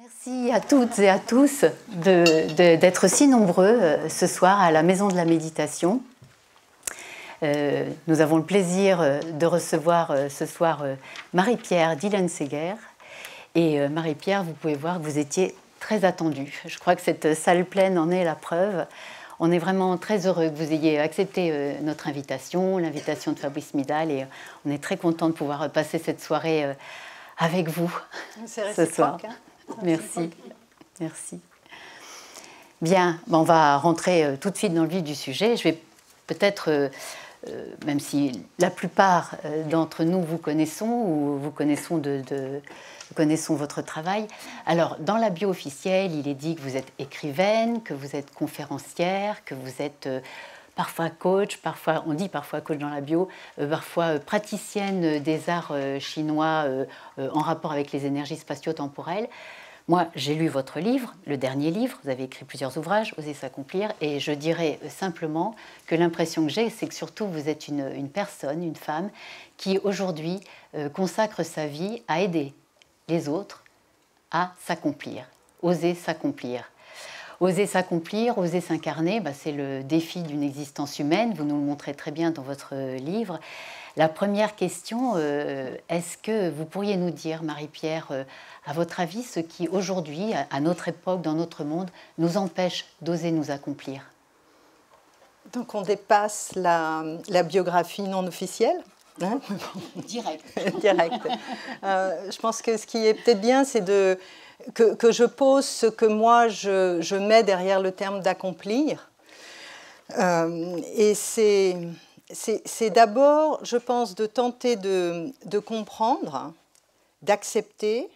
Merci à toutes et à tous d'être si nombreux euh, ce soir à la Maison de la Méditation. Euh, nous avons le plaisir euh, de recevoir ce soir Marie-Pierre Dylan Seguer. Et Marie-Pierre, vous pouvez voir que vous étiez très attendue. Je crois que cette salle pleine en est la preuve. On est vraiment très heureux que vous ayez accepté notre invitation, l'invitation de Fabrice Midal, et on est très content de pouvoir passer cette soirée avec vous ce soir. Hein. Merci. Merci. Bien, on va rentrer euh, tout de suite dans le vif du sujet. Je vais peut-être, euh, euh, même si la plupart d'entre nous vous connaissons ou vous connaissons, connaissons votre travail, alors dans la bio officielle, il est dit que vous êtes écrivaine, que vous êtes conférencière, que vous êtes parfois coach, parfois on dit parfois coach dans la bio, parfois praticienne des arts chinois en rapport avec les énergies spatio-temporelles. Moi, j'ai lu votre livre, le dernier livre, vous avez écrit plusieurs ouvrages, Osez s'accomplir, et je dirais simplement que l'impression que j'ai, c'est que surtout vous êtes une, personne, une femme, qui aujourd'hui euh, consacre sa vie à aider les autres à s'accomplir, oser s'accomplir. Oser s'accomplir, oser s'incarner, bah, c'est le défi d'une existence humaine, vous nous le montrez très bien dans votre livre. La première question, euh, est-ce que vous pourriez nous dire, Marie-Pierre, euh, à votre avis, ce qui aujourd'hui, à notre époque, dans notre monde, nous empêche d'oser nous accomplir Donc on dépasse la, biographie non officielle hein Direct. Direct. Euh, je pense que ce qui est peut-être bien, c'est de, que, je pose ce que moi je, mets derrière le terme d'accomplir. et c'est c'est d'abord, je pense, de tenter de, comprendre, d'accepter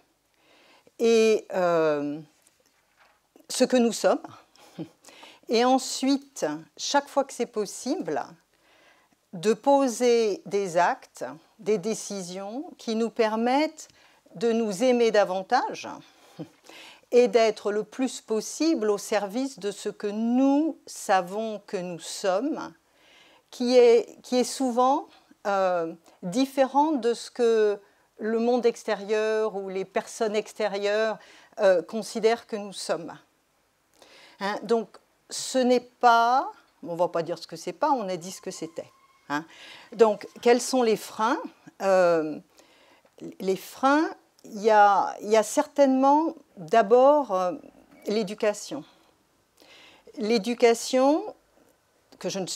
euh, ce que nous sommes. Et ensuite, chaque fois que c'est possible, de poser des actes, des décisions qui nous permettent de nous aimer davantage et d'être le plus possible au service de ce que nous savons que nous sommes qui est, qui est souvent euh, différent de ce que le monde extérieur ou les personnes extérieures euh, considèrent que nous sommes. Hein, donc, ce n'est pas, on ne va pas dire ce que c'est pas, on a dit ce que c'était. Hein. Donc, quels sont les freins euh, Les freins, il y a, y a, certainement d'abord euh, l'éducation. L'éducation, que je ne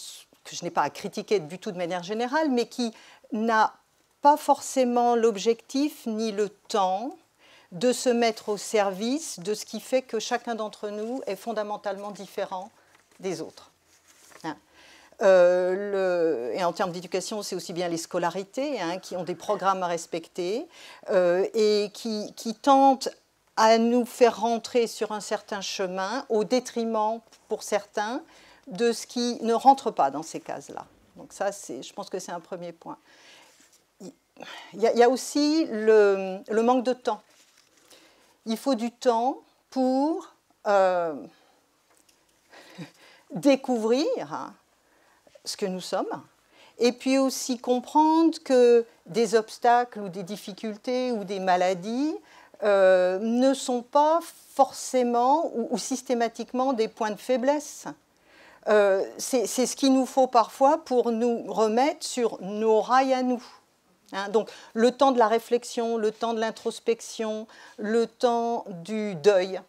que je n'ai pas à critiquer du tout de manière générale, mais qui n'a pas forcément l'objectif ni le temps de se mettre au service de ce qui fait que chacun d'entre nous est fondamentalement différent des autres. Hein. Euh, et en termes d'éducation, c'est aussi bien les scolarités hein, qui ont des programmes à respecter euh, et qui tentent à nous faire rentrer sur un certain chemin au détriment, pour certains, de ce qui ne rentre pas dans ces cases-là. Donc ça, je pense que c'est un premier point. Il y a, aussi le, manque de temps. Il faut du temps pour euh, découvrir hein, ce que nous sommes, et puis aussi comprendre que des obstacles ou des difficultés ou des maladies euh, ne sont pas forcément ou, systématiquement des points de faiblesse. Euh, c'est ce qu'il nous faut parfois pour nous remettre sur nos rails à nous. Hein, donc le temps de la réflexion, le temps de l'introspection, le temps du deuil,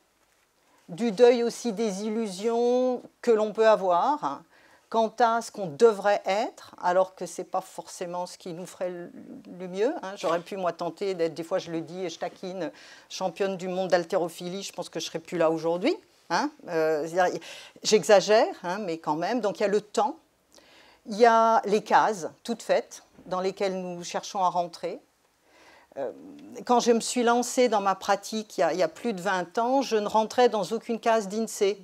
du deuil aussi des illusions que l'on peut avoir hein, quant à ce qu'on devrait être, alors que ce n'est pas forcément ce qui nous ferait le mieux. Hein. J'aurais pu moi tenter d'être, des fois je le dis et je taquine, championne du monde d'haltérophilie, je pense que je ne serais plus là aujourd'hui. Hein, euh, j'exagère, hein, mais quand même. Donc il y a le temps, il y a les cases toutes faites dans lesquelles nous cherchons à rentrer. Euh, quand je me suis lancée dans ma pratique il y, a, il y a plus de 20 ans, je ne rentrais dans aucune case d'INSEE.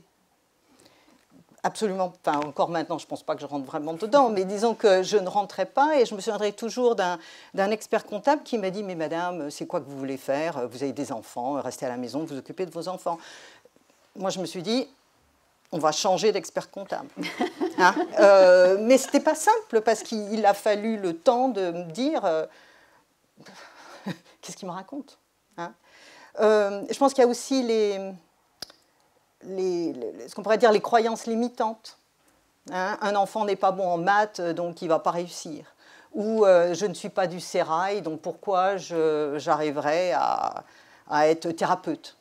Absolument, enfin encore maintenant, je ne pense pas que je rentre vraiment dedans, mais disons que je ne rentrais pas et je me souviendrai toujours d'un expert comptable qui m'a dit Mais madame, c'est quoi que vous voulez faire Vous avez des enfants, restez à la maison, vous occupez de vos enfants moi, je me suis dit, on va changer d'expert comptable. Hein, euh, mais ce n'était pas simple parce qu'il a fallu le temps de me dire euh, qu'est-ce qu'il me raconte hein. euh, Je pense qu'il y a aussi les, les, ce qu'on pourrait dire les croyances limitantes. Hein. Un enfant n'est pas bon en maths, donc il ne va pas réussir. Ou je ne suis pas du sérail, donc pourquoi j'arriverai à être thérapeute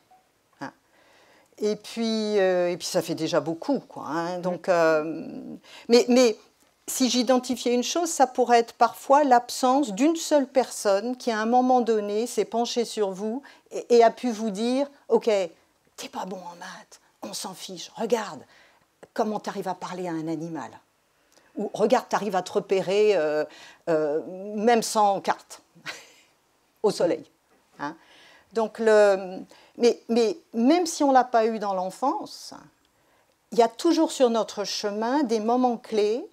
et puis, euh, et puis ça fait déjà beaucoup, quoi. Hein. Donc, euh, mais, mais si j'identifiais une chose, ça pourrait être parfois l'absence d'une seule personne qui, à un moment donné, s'est penchée sur vous et, a pu vous dire, ok, t'es pas bon en maths, on s'en fiche. Regarde comment t'arrives à parler à un animal. Ou regarde, t'arrives à te repérer euh, même sans carte au soleil. Hein. Donc le mais, même si on ne l'a pas eu dans l'enfance, il y a toujours sur notre chemin des moments clés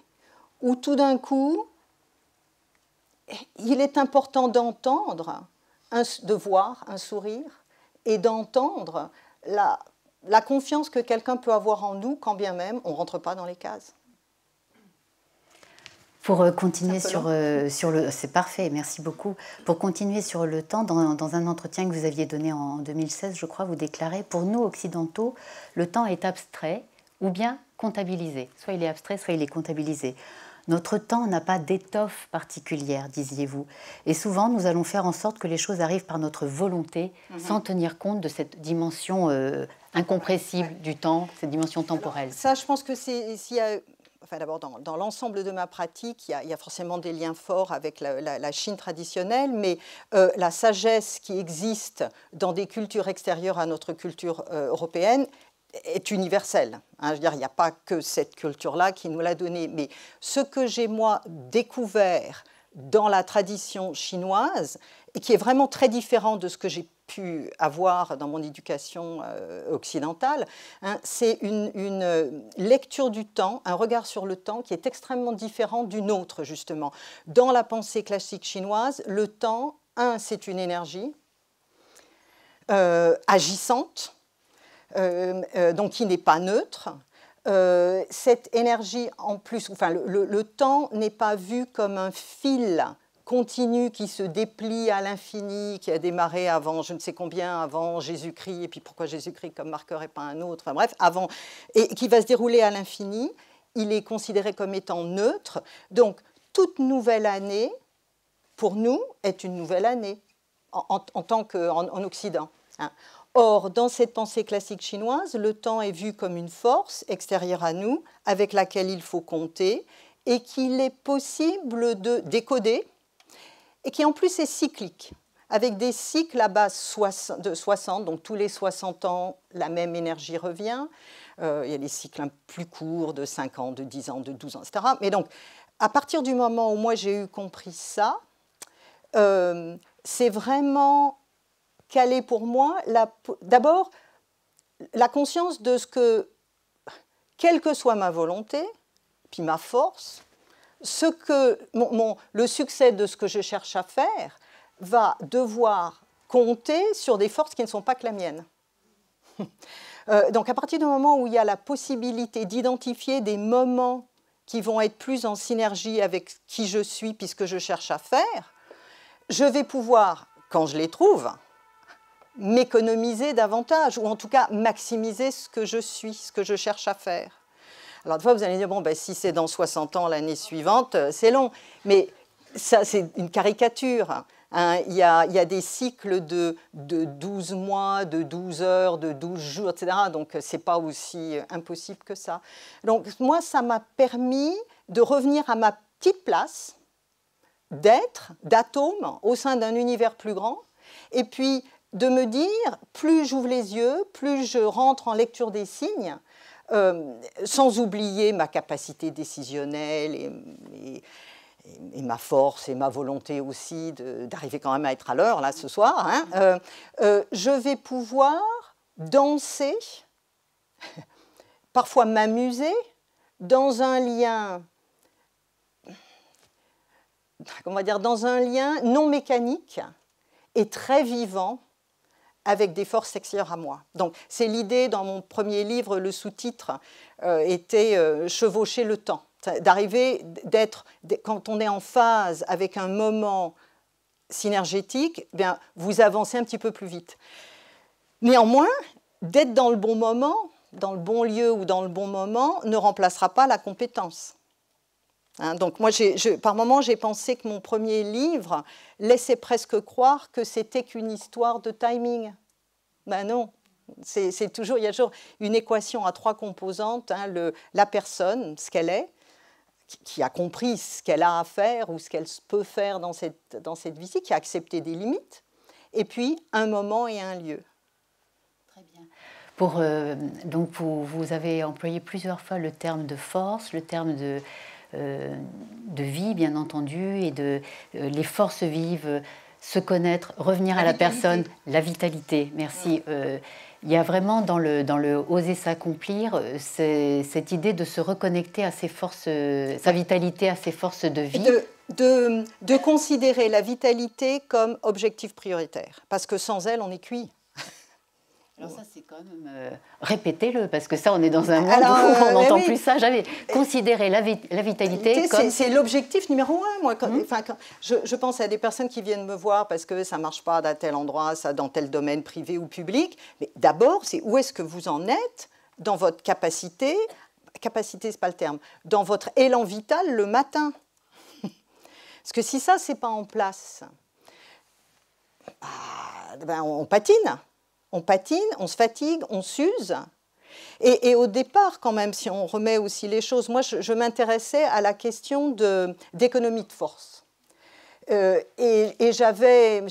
où tout d'un coup, il est important d'entendre, de voir un sourire et d'entendre la, la confiance que quelqu'un peut avoir en nous quand bien même on ne rentre pas dans les cases. Pour euh, continuer sur, euh, sur le... C'est parfait, merci beaucoup. Pour continuer sur le temps, dans, dans, un entretien que vous aviez donné en 2016, je crois, vous déclarer, pour nous occidentaux, le temps est abstrait ou bien comptabilisé. Soit il est abstrait, soit il est comptabilisé. Notre temps n'a pas d'étoffe particulière, disiez-vous. Et souvent, nous allons faire en sorte que les choses arrivent par notre volonté, mhm. sans tenir compte de cette dimension euh, incompressible du temps, cette dimension temporelle. ça, je pense que c'est d'abord dans, l'ensemble de ma pratique, il y, a, forcément des liens forts avec la, Chine traditionnelle, mais euh, la sagesse qui existe dans des cultures extérieures à notre culture euh, européenne est universelle. Hein. je veux dire, il n'y a pas que cette culture-là qui nous l'a donnée, mais ce que j'ai moi découvert dans la tradition chinoise, et qui est vraiment très différent de ce que j'ai pu avoir dans mon éducation euh, occidentale, hein, c'est une, lecture du temps, un regard sur le temps qui est extrêmement différent d'une autre, justement. Dans la pensée classique chinoise, le temps, un, c'est une énergie euh, agissante, euh, donc qui n'est pas neutre, cette énergie en plus, enfin le temps n'est pas vu comme un fil continue qui se déplie à l'infini, qui a démarré avant je ne sais combien, avant Jésus-Christ, et puis pourquoi Jésus-Christ comme marqueur et pas un autre, enfin bref, avant, et qui va se dérouler à l'infini, il est considéré comme étant neutre. Donc, toute nouvelle année, pour nous, est une nouvelle année, en, tant qu'en en Occident. Hein. Or, dans cette pensée classique chinoise, le temps est vu comme une force extérieure à nous, avec laquelle il faut compter, et qu'il est possible de décoder, et qui en plus est cyclique, avec des cycles à base de 60, donc tous les 60 ans, la même énergie revient. Euh, il y a des cycles plus courts de 5 ans, de 10 ans, de 12 ans, etc. Mais donc, à partir du moment où moi j'ai eu compris ça, euh, c'est vraiment calé pour moi, d'abord, la conscience de ce que, quelle que soit ma volonté, puis ma force, ce que, le succès de ce que je cherche à faire va devoir compter sur des forces qui ne sont pas que la mienne. Euh, donc à partir du moment où il y a la possibilité d'identifier des moments qui vont être plus en synergie avec qui je suis puisque je cherche à faire, je vais pouvoir, quand je les trouve, m'économiser davantage, ou en tout cas maximiser ce que je suis, ce que je cherche à faire. Alors, des fois, vous allez dire, bon, ben, si c'est dans 60 ans l'année suivante, euh, c'est long. Mais ça, c'est une caricature. Hein. Il y, a, des cycles de, de, 12 mois, de 12 heures, de 12 jours, etc. Donc, euh, ce n'est pas aussi euh, impossible que ça. Donc, moi, ça m'a permis de revenir à ma petite place d'être, d'atome, au sein d'un univers plus grand. Et puis, de me dire, plus j'ouvre les yeux, plus je rentre en lecture des signes, euh, sans oublier ma capacité décisionnelle et, ma force et ma volonté aussi d'arriver quand même à être à l'heure là ce soir, hein. mm. euh, euh, je vais pouvoir danser, parfois m'amuser, dans un lien dire, dans un lien non mécanique et très vivant avec des forces sexuelles à moi. Donc c'est l'idée dans mon premier livre, le sous-titre euh, était euh, chevaucher le temps, d'arriver d'être quand on est en phase avec un moment synergétique, eh bien vous avancez un petit peu plus vite. Néanmoins, d'être dans le bon moment, dans le bon lieu ou dans le bon moment ne remplacera pas la compétence. Hein, donc moi, par moment, j'ai pensé que mon premier livre laissait presque croire que c'était qu'une histoire de timing. Ben non, c'est toujours, il y a toujours une équation à trois composantes, hein, le, la personne, ce qu'elle est, qui a compris ce qu'elle a à faire ou ce qu'elle peut faire dans cette, dans cette vie qui a accepté des limites, et puis un moment et un lieu. Très bien. Pour, euh, donc vous, avez employé plusieurs fois le terme de force, le terme de, euh, de vie, bien entendu, et de euh, les forces vives, se connaître, revenir à la personne, la vitalité. Merci. Euh, il y a vraiment dans le, dans le oser s'accomplir cette idée de se reconnecter à ses forces, sa vitalité, à ses forces de vie. de, de, considérer la vitalité comme objectif prioritaire, parce que sans elle, on est cuit. Alors ça, c'est quand même... Euh, répétez-le, parce que ça, on est dans un monde où on euh, n'entend plus ça. J'avais considéré la, vitalité comme... C'est l'objectif numéro un, moi. Mmh. je, pense à des personnes qui viennent me voir parce que ça ne marche pas d'un tel endroit, ça dans tel domaine privé ou public. Mais d'abord, c'est où est-ce que vous en êtes dans votre capacité, capacité, c'est pas le terme, dans votre élan vital le matin. parce que si ça, c'est pas en place, bah, ben, on patine on patine, on se fatigue, on s'use. Et, au départ, quand même, si on remet aussi les choses, moi, je, m'intéressais à la question d'économie de, force. Euh, et, j'avais,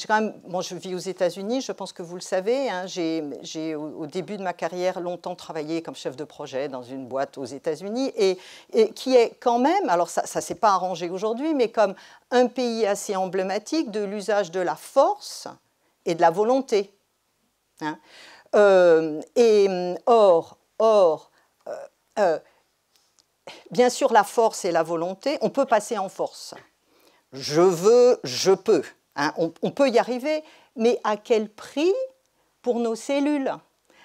moi je vis aux États-Unis, je pense que vous le savez. Hein, j'ai, au, début de ma carrière, longtemps travaillé comme chef de projet dans une boîte aux États-Unis, et, et, qui est quand même, alors ça, ne s'est pas arrangé aujourd'hui, mais comme un pays assez emblématique de l'usage de la force et de la volonté. Hein. Euh, et mm, or, or euh, euh, bien sûr, la force et la volonté, on peut passer en force. Je veux, je peux. Hein. On, peut y arriver, mais à quel prix pour nos cellules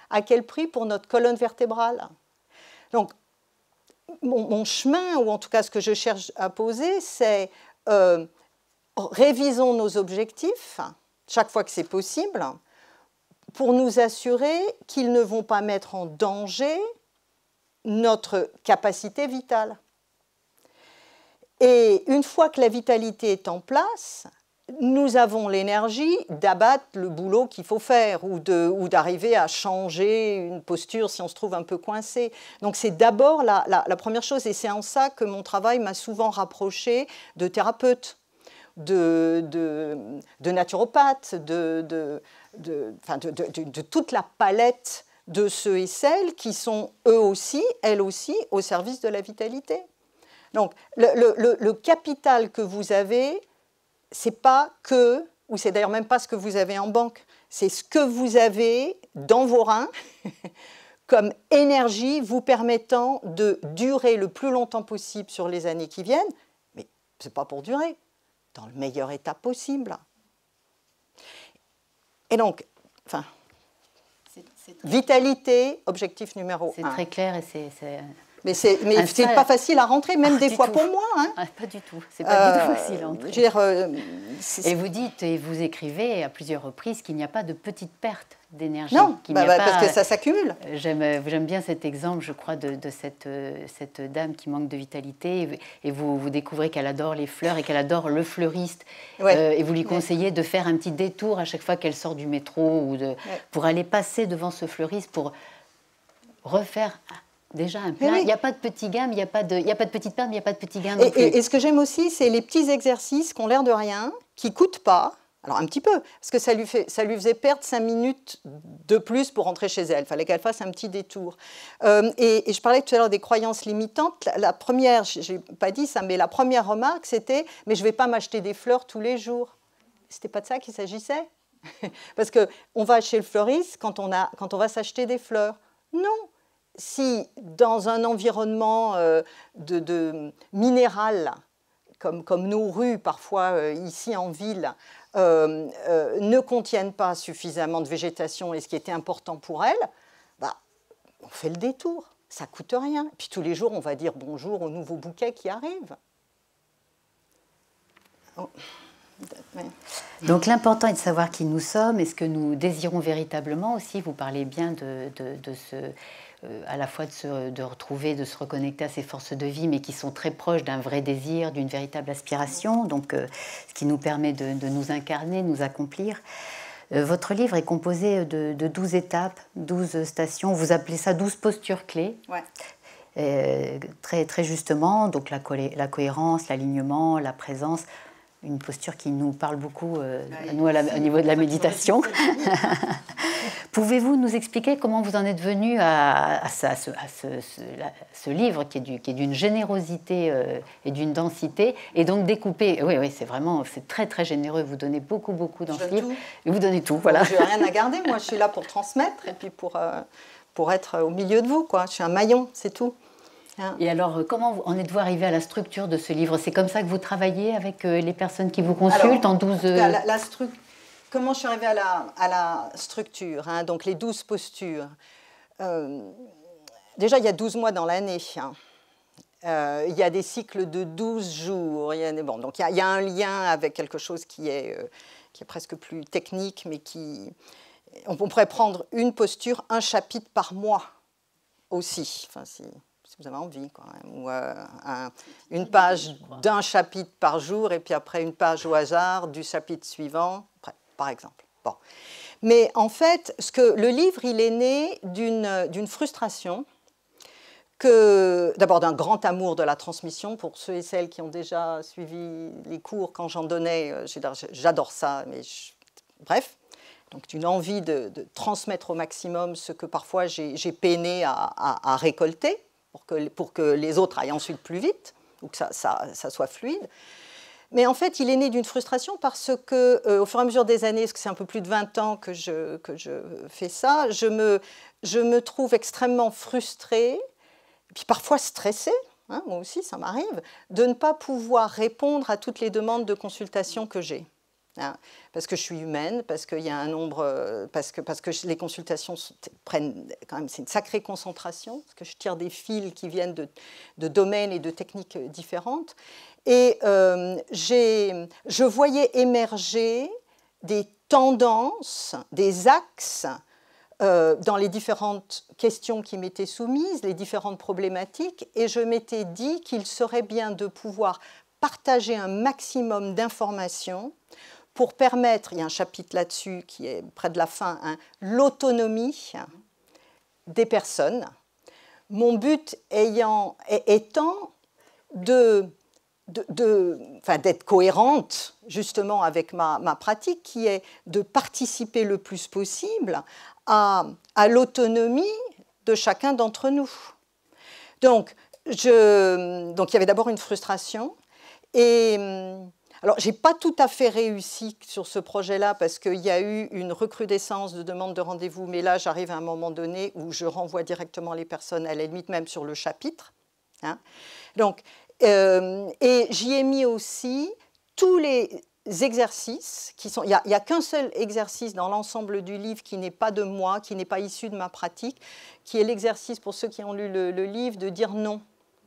À quel prix pour notre colonne vertébrale Donc, mon, chemin, ou en tout cas ce que je cherche à poser, c'est révisons nos objectifs chaque fois que c'est possible, pour nous assurer qu'ils ne vont pas mettre en danger notre capacité vitale. Et une fois que la vitalité est en place, nous avons l'énergie d'abattre le boulot qu'il faut faire ou d'arriver ou à changer une posture si on se trouve un peu coincé. Donc c'est d'abord la, première chose et c'est en ça que mon travail m'a souvent rapproché de thérapeute, de, de, naturopathe, de, de, toute la palette de ceux et celles qui sont eux aussi, elles aussi, au service de la vitalité. Donc le, capital que vous avez, c'est pas que, ou c'est d'ailleurs même pas ce que vous avez en banque, c'est ce que vous avez dans vos reins comme énergie vous permettant de durer le plus longtemps possible sur les années qui viennent, mais ce n'est pas pour durer, dans le meilleur état possible. Et donc, enfin, vitalité, objectif numéro 1. C'est très clair et c'est mais c'est ah, pas facile à rentrer, même ah, des fois pour moi. Hein. Ah, pas du tout, c'est pas du tout euh, facile à rentrer. Euh, et vous dites et vous écrivez à plusieurs reprises qu'il n'y a pas de petite perte d'énergie. Non, bah, bah, parce que ça s'accumule. Euh, j'aime bien cet exemple, je crois, de, cette, cette, dame qui manque de vitalité. Et vous, vous découvrez qu'elle adore les fleurs et qu'elle adore le fleuriste. et vous lui conseillez de faire un petit détour à chaque fois qu'elle sort du métro ou de, pour aller passer devant ce fleuriste, pour refaire Déjà un Il n'y a pas de petite gamme, il n'y a pas de, y petite perte, il n'y a pas de petit gamme. Et, ce que j'aime aussi, c'est les petits exercices qui ont l'air de rien, qui coûtent pas. Alors un petit peu, parce que ça lui, fait, ça lui faisait perdre cinq minutes de plus pour rentrer chez elle. Il fallait qu'elle fasse un petit détour. Euh, et, je parlais tout à l'heure des croyances limitantes. La, première, je n'ai pas dit ça, mais la première remarque, c'était, mais je ne vais pas m'acheter des fleurs tous les jours. C'était pas de ça qu'il s'agissait. parce qu'on va chez le fleuriste quand on, a, quand on va s'acheter des fleurs. Non, si dans un environnement euh, de, minéral, comme, comme, nos rues parfois euh, ici en ville, euh, ne contiennent pas suffisamment de végétation et ce qui était important pour elles, bah, on fait le détour. Ça coûte rien. Puis tous les jours, on va dire bonjour au nouveau bouquet qui arrive. Oh. Donc l'important est de savoir qui nous sommes et ce que nous désirons véritablement aussi. Vous parlez bien de, de ce euh, à la fois de, se, de retrouver, de se reconnecter à ces forces de vie, mais qui sont très proches d'un vrai désir, d'une véritable aspiration, donc euh, ce qui nous permet de, de nous incarner, de nous accomplir. Euh, votre livre est composé de, de, 12 étapes, 12 stations, vous appelez ça 12 postures clés. très, très justement, donc la cohérence, l'alignement, la présence, une posture qui nous parle beaucoup, euh, ah nous, au niveau de la méditation. Pouvez-vous nous expliquer comment vous en êtes venu à, à, ce, à, ce, livre qui est d'une générosité euh, et d'une densité, et donc découper Oui, oui, c'est vraiment, c'est très très généreux. Vous donnez beaucoup, beaucoup dans ce livre. Et vous donnez tout, voilà. Je n'ai rien à garder. Moi, je suis là pour transmettre et puis pour, euh, pour être au milieu de vous, quoi. Je suis un maillon, c'est tout. Ah. Et alors, euh, comment en êtes-vous arrivé à la structure de ce livre C'est comme ça que vous travaillez avec euh, les personnes qui vous consultent en 12... Euh, comment je suis arrivée à la, structure, hein, donc les 12 postures Déjà, il y a 12 mois dans l'année. Hein. il y a des cycles de 12 jours. Il y a bon, donc il y, a, un lien avec quelque chose qui est, presque plus technique, mais qui... On, on pourrait prendre une posture, un chapitre par mois aussi. Enfin, si vous avez envie, quand même. Ou euh, une page d'un chapitre par jour, et puis après une page au hasard du chapitre suivant, par exemple. Bon. Mais en fait, ce que, le livre, il est né d'une frustration d'abord d'un grand amour de la transmission pour ceux et celles qui ont déjà suivi les cours quand j'en donnais, euh, j'adore ça, mais bref, donc d'une envie de, transmettre au maximum ce que parfois j'ai peiné à récolter pour que, pour que les autres aillent ensuite plus vite, ou que ça, soit fluide. Mais en fait, il est né d'une frustration parce que, euh, au fur et à mesure des années, parce que c'est un peu plus de 20 ans que je, que je fais ça, je me, je me trouve extrêmement frustrée, et puis parfois stressée, hein, moi aussi ça m'arrive, de ne pas pouvoir répondre à toutes les demandes de consultation que j'ai. Ah, parce que je suis humaine, parce qu'il y a un nombre, euh, parce que, parce que les consultations prennent quand même, c'est une sacrée concentration, parce que je tire des fils qui viennent de, domaines et de techniques euh, différentes. Et euh, je voyais émerger des tendances, des axes euh, dans les différentes questions qui m'étaient soumises, les différentes problématiques, et je m'étais dit qu'il serait bien de pouvoir partager un maximum d'informations pour permettre, il y a un chapitre là-dessus qui est près de la fin, hein, l'autonomie des personnes. Mon but ayant, étant de d'être de, cohérente justement avec ma, ma, pratique qui est de participer le plus possible à, à l'autonomie de chacun d'entre nous. Donc, je, donc il y avait d'abord une frustration et alors, j'ai pas tout à fait réussi sur ce projet-là parce qu'il y a eu une recrudescence de demandes de rendez-vous, mais là, j'arrive à un moment donné où je renvoie directement les personnes, à la limite même sur le chapitre. Hein. Euh, et j'y ai mis aussi tous les exercices qui sont. Il n'y a, qu'un seul exercice dans l'ensemble du livre qui n'est pas de moi, qui n'est pas issu de ma pratique, qui est l'exercice pour ceux qui ont lu le livre de dire non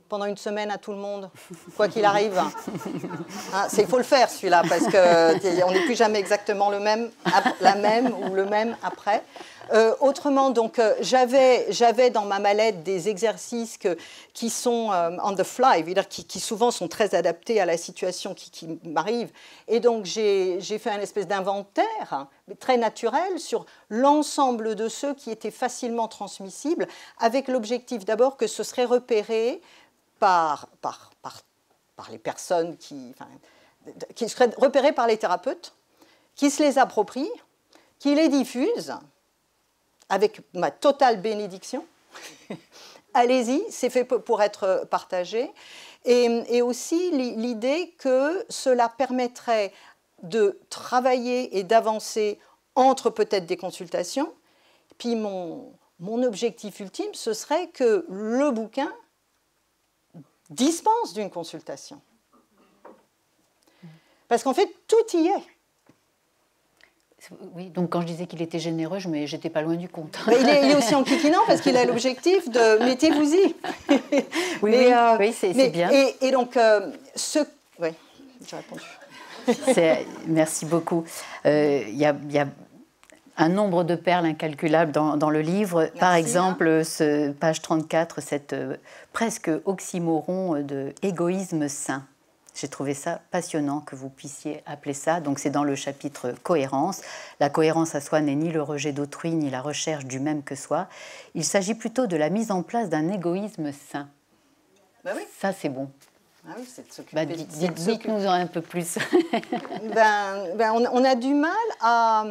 pendant une semaine à tout le monde, quoi qu'il arrive. Ah, il faut le faire celui-là, parce qu'on n'est plus jamais exactement le même, la même ou le même après. Euh, autrement, donc, euh, j'avais dans ma mallette des exercices que, qui sont euh, on the fly, -dire qui, souvent sont très adaptés à la situation qui, m'arrive. Et donc, j'ai fait un espèce d'inventaire hein, très naturel sur l'ensemble de ceux qui étaient facilement transmissibles, avec l'objectif d'abord que ce serait repéré par, par, par, par les personnes qui, qui seraient repérées par les thérapeutes, qui se les approprient, qui les diffusent, avec ma totale bénédiction. Allez-y, c'est fait pour être partagé. Et, et aussi l'idée que cela permettrait de travailler et d'avancer entre peut-être des consultations. Puis mon, mon objectif ultime, ce serait que le bouquin dispense d'une consultation. Parce qu'en fait, tout y est. Oui, donc quand je disais qu'il était généreux, mais j'étais pas loin du compte. Mais il, est, aussi en kikinant parce qu'il a l'objectif de mettez-vous-y. Euh, oui, c'est bien. Et, donc, euh, ce. Oui, j'ai répondu. merci beaucoup. Euh, il y a un nombre de perles incalculables dans, le livre. Par hein. exemple, ce, page 34, cette euh, presque oxymoron de égoïsme sain. J'ai trouvé ça passionnant que vous puissiez appeler ça. Donc c'est dans le chapitre cohérence. La cohérence à soi n'est ni le rejet d'autrui ni la recherche du même que soi. Il s'agit plutôt de la mise en place d'un égoïsme sain. Bah ça c'est bon. Ah bah, Dites-nous en un peu plus. Ben, ben, on, a du mal à,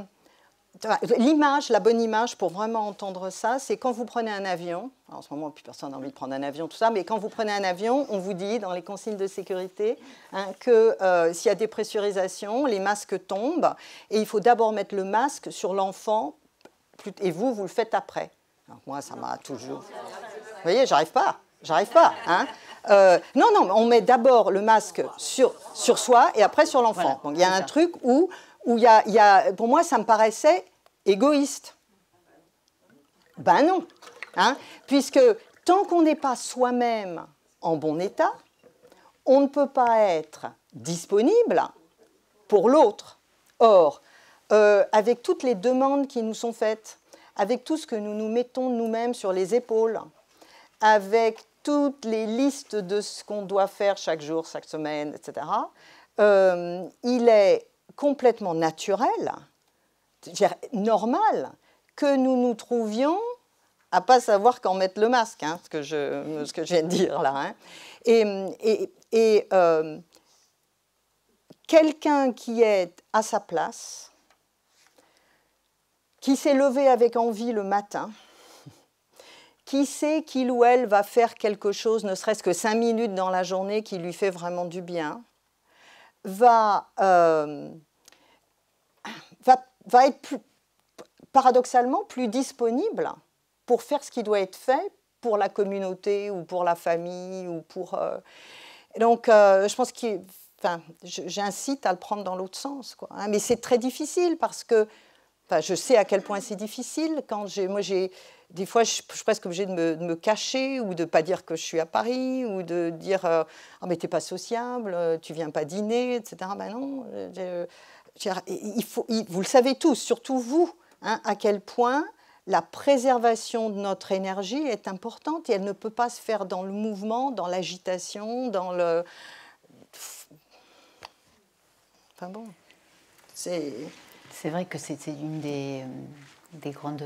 ah, l'image, la bonne image pour vraiment entendre ça, c'est quand vous prenez un avion, en ce moment plus personne n'a envie de prendre un avion, tout ça, mais quand vous prenez un avion, on vous dit dans les consignes de sécurité hein, que euh, s'il y a des pressurisations, les masques tombent et il faut d'abord mettre le masque sur l'enfant et vous, vous le faites après. moi, ça m'a toujours... Vous voyez, j'arrive pas, j'arrive pas. Hein. Euh, non, non, on met d'abord le masque sur, sur soi et après sur l'enfant. Donc il y a un truc où, où y a, pour moi, ça me paraissait égoïste. Ben non, hein, puisque tant qu'on n'est pas soi-même en bon état, on ne peut pas être disponible pour l'autre. Or, euh, avec toutes les demandes qui nous sont faites, avec tout ce que nous nous mettons nous-mêmes sur les épaules, avec toutes les listes de ce qu'on doit faire chaque jour, chaque semaine, etc., euh, il est complètement naturel normal que nous nous trouvions à pas savoir quand mettre le masque, hein, ce, que je, ce que viens de dire là. Hein. Et, et, euh, quelqu'un qui est à sa place, qui s'est levé avec envie le matin, qui sait qu'il ou elle va faire quelque chose, ne serait-ce que cinq minutes dans la journée, qui lui fait vraiment du bien, va... Euh, va être paradoxalement plus disponible pour faire ce qui doit être fait pour la communauté ou pour la famille ou pour euh, donc euh, je pense que enfin j'incite à le prendre dans l'autre sens quoi hein. mais c'est très difficile parce que enfin je sais à quel point c'est difficile quand j'ai moi j'ai des fois, je, suis presque obligée de me, cacher ou de pas dire que je suis à Paris ou de dire euh, Ah, mais oh, mais pas sociable, tu viens pas dîner, etc. Ben non, il faut, vous le savez tous, surtout vous, hein, à quel point la préservation de notre énergie est importante et elle ne peut pas se faire dans le mouvement, dans l'agitation, dans le... Enfin bon, c'est... C'est vrai que c'est une des, euh, des, grandes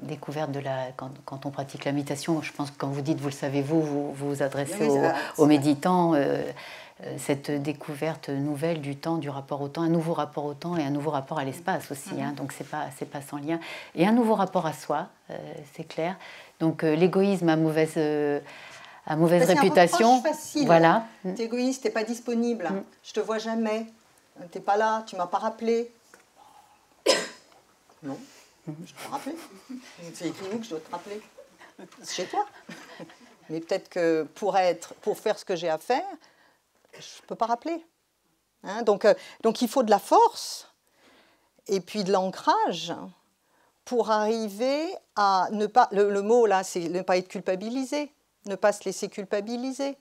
découvertes de la, quand, on pratique la méditation. Je pense que quand vous dites, vous le savez, vous, vous vous, adressez aux, méditants. Euh, euh, cette découverte nouvelle du temps, du rapport au temps, un nouveau rapport au temps et un nouveau rapport à l'espace aussi. Mhm. Hein. donc c'est pas c'est pas sans lien. Et un nouveau rapport à soi, euh, c'est clair. Donc euh, l'égoïsme à mauvaise mauvaise bah, réputation. facile. Voilà. Hein. Mm. T'es égoïste, t'es pas disponible. Mm. Je te vois jamais. T'es pas là. Tu m'as pas rappelé. non. Mm. Je te rappelé. C'est écrit que je dois te rappeler C'est chez toi. Mais peut-être que pour être, pour faire ce que j'ai à faire, je ne peux pas rappeler. Hein. donc, euh, donc il faut de la force et puis de l'ancrage pour arriver à ne pas... Le, mot là, c'est ne pas être culpabilisé, ne pas se laisser culpabiliser.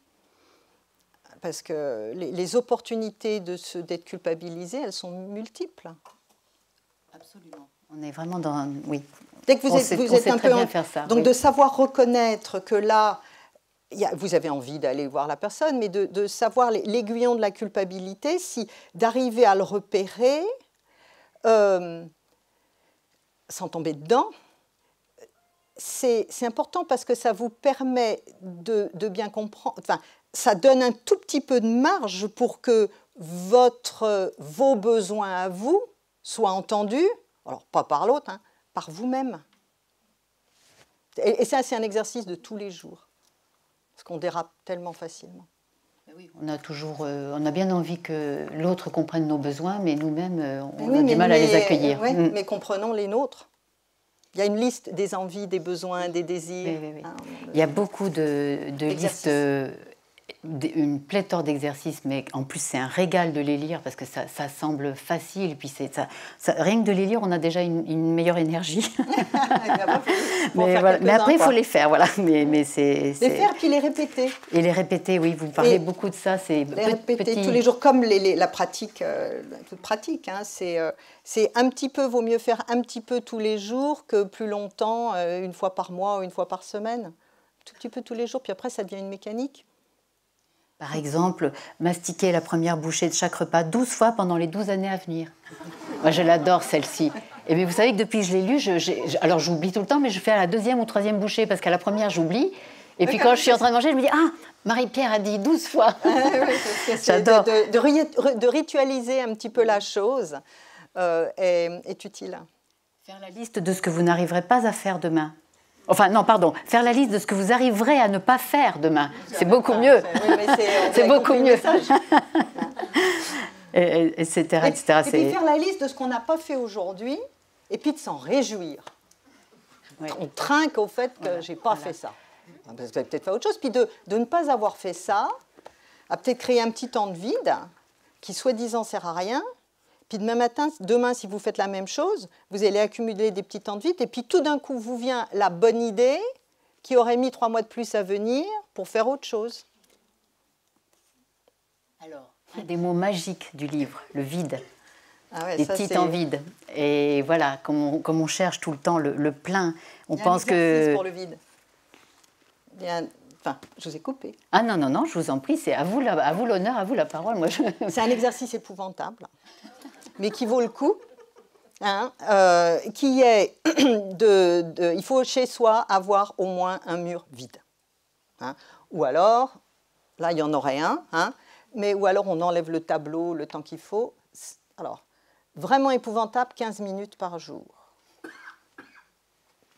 Parce que les, les opportunités d'être culpabilisé, elles sont multiples. Absolument. On est vraiment dans... Oui. Dès que vous êtes, vous êtes un peu... Faire ça, donc de savoir reconnaître que là, vous avez envie d'aller voir la personne, mais de, savoir l'aiguillon de la culpabilité, d'arriver à le repérer euh, sans tomber dedans, c'est important parce que ça vous permet de, bien comprendre, ça donne un tout petit peu de marge pour que votre, vos besoins à vous soient entendus, alors pas par l'autre, hein, par vous-même. Et, et ça, c'est un exercice de tous les jours. On dérape tellement facilement. Ben on a toujours, euh, on a bien envie que l'autre comprenne nos besoins, mais nous-mêmes, euh, on a du mal à les accueillir. Oui, mm. Mais comprenons les nôtres. Il y a une liste des envies, des besoins, des désirs. Ah, Il y a beaucoup de listes une pléthore d'exercices, mais en plus c'est un régal de les lire parce que ça, semble facile. Puis c'est ça, ça, rien que de les lire, on a déjà une, meilleure énergie. mais, après, il faut les faire, voilà. Mais, c'est, les faire puis les répéter. Et les répéter, oui. Vous parlez beaucoup de ça, c'est répéter tous les jours, comme la pratique, euh, toute pratique. Hein. c'est euh, c'est un petit peu, vaut mieux faire un petit peu tous les jours que plus longtemps, euh, une fois par mois ou une fois par semaine. Tout petit peu tous les jours, puis après ça devient une mécanique. Par exemple, mastiquer la première bouchée de chaque repas 12 fois pendant les 12 années à venir. Moi, je l'adore, celle-ci. Et vous savez que depuis que je l'ai lue, alors j'oublie tout le temps, mais je fais à la deuxième ou troisième bouchée, parce qu'à la première, j'oublie. Et puis quand je suis en train de manger, je me dis Ah, Marie-Pierre a dit 12 fois. Ah J'adore. De, ritualiser un petit peu la chose euh, est utile. Faire la liste de ce que vous n'arriverez pas à faire demain. Enfin, non, pardon, faire la liste de ce que vous arriverez à ne pas faire demain. C'est beaucoup ah, mieux. C'est beaucoup mieux. et, etc. Et, etc. et puis faire la liste de ce qu'on n'a pas fait aujourd'hui et puis de s'en réjouir. On trinque au fait que je j'ai pas fait ça. Ah, ben, vous avez peut-être fait autre chose. Puis de, ne pas avoir fait ça, à peut-être créer un petit temps de vide qui soi-disant sert à rien, puis demain matin, demain, si vous faites la même chose, vous allez accumuler des petits temps de vite. Et puis tout d'un coup, vous vient la bonne idée qui aurait mis trois mois de plus à venir pour faire autre chose. Alors, des mots magiques du livre, le vide. Ah ouais, des petits temps vides. Et voilà, comme on, cherche tout le temps le, plein, on Il y a pense un que. pour le vide. Bien, Enfin, je vous ai coupé. Ah non, non, non, je vous en prie, c'est à vous l'honneur, à vous la parole. Je... C'est un exercice épouvantable mais qui vaut le coup. Hein, euh, qui est de, il faut chez soi avoir au moins un mur vide. Hein. Ou alors, là il y en aurait un, hein, mais ou alors on enlève le tableau le temps qu'il faut. Alors, vraiment épouvantable, 15 minutes par jour.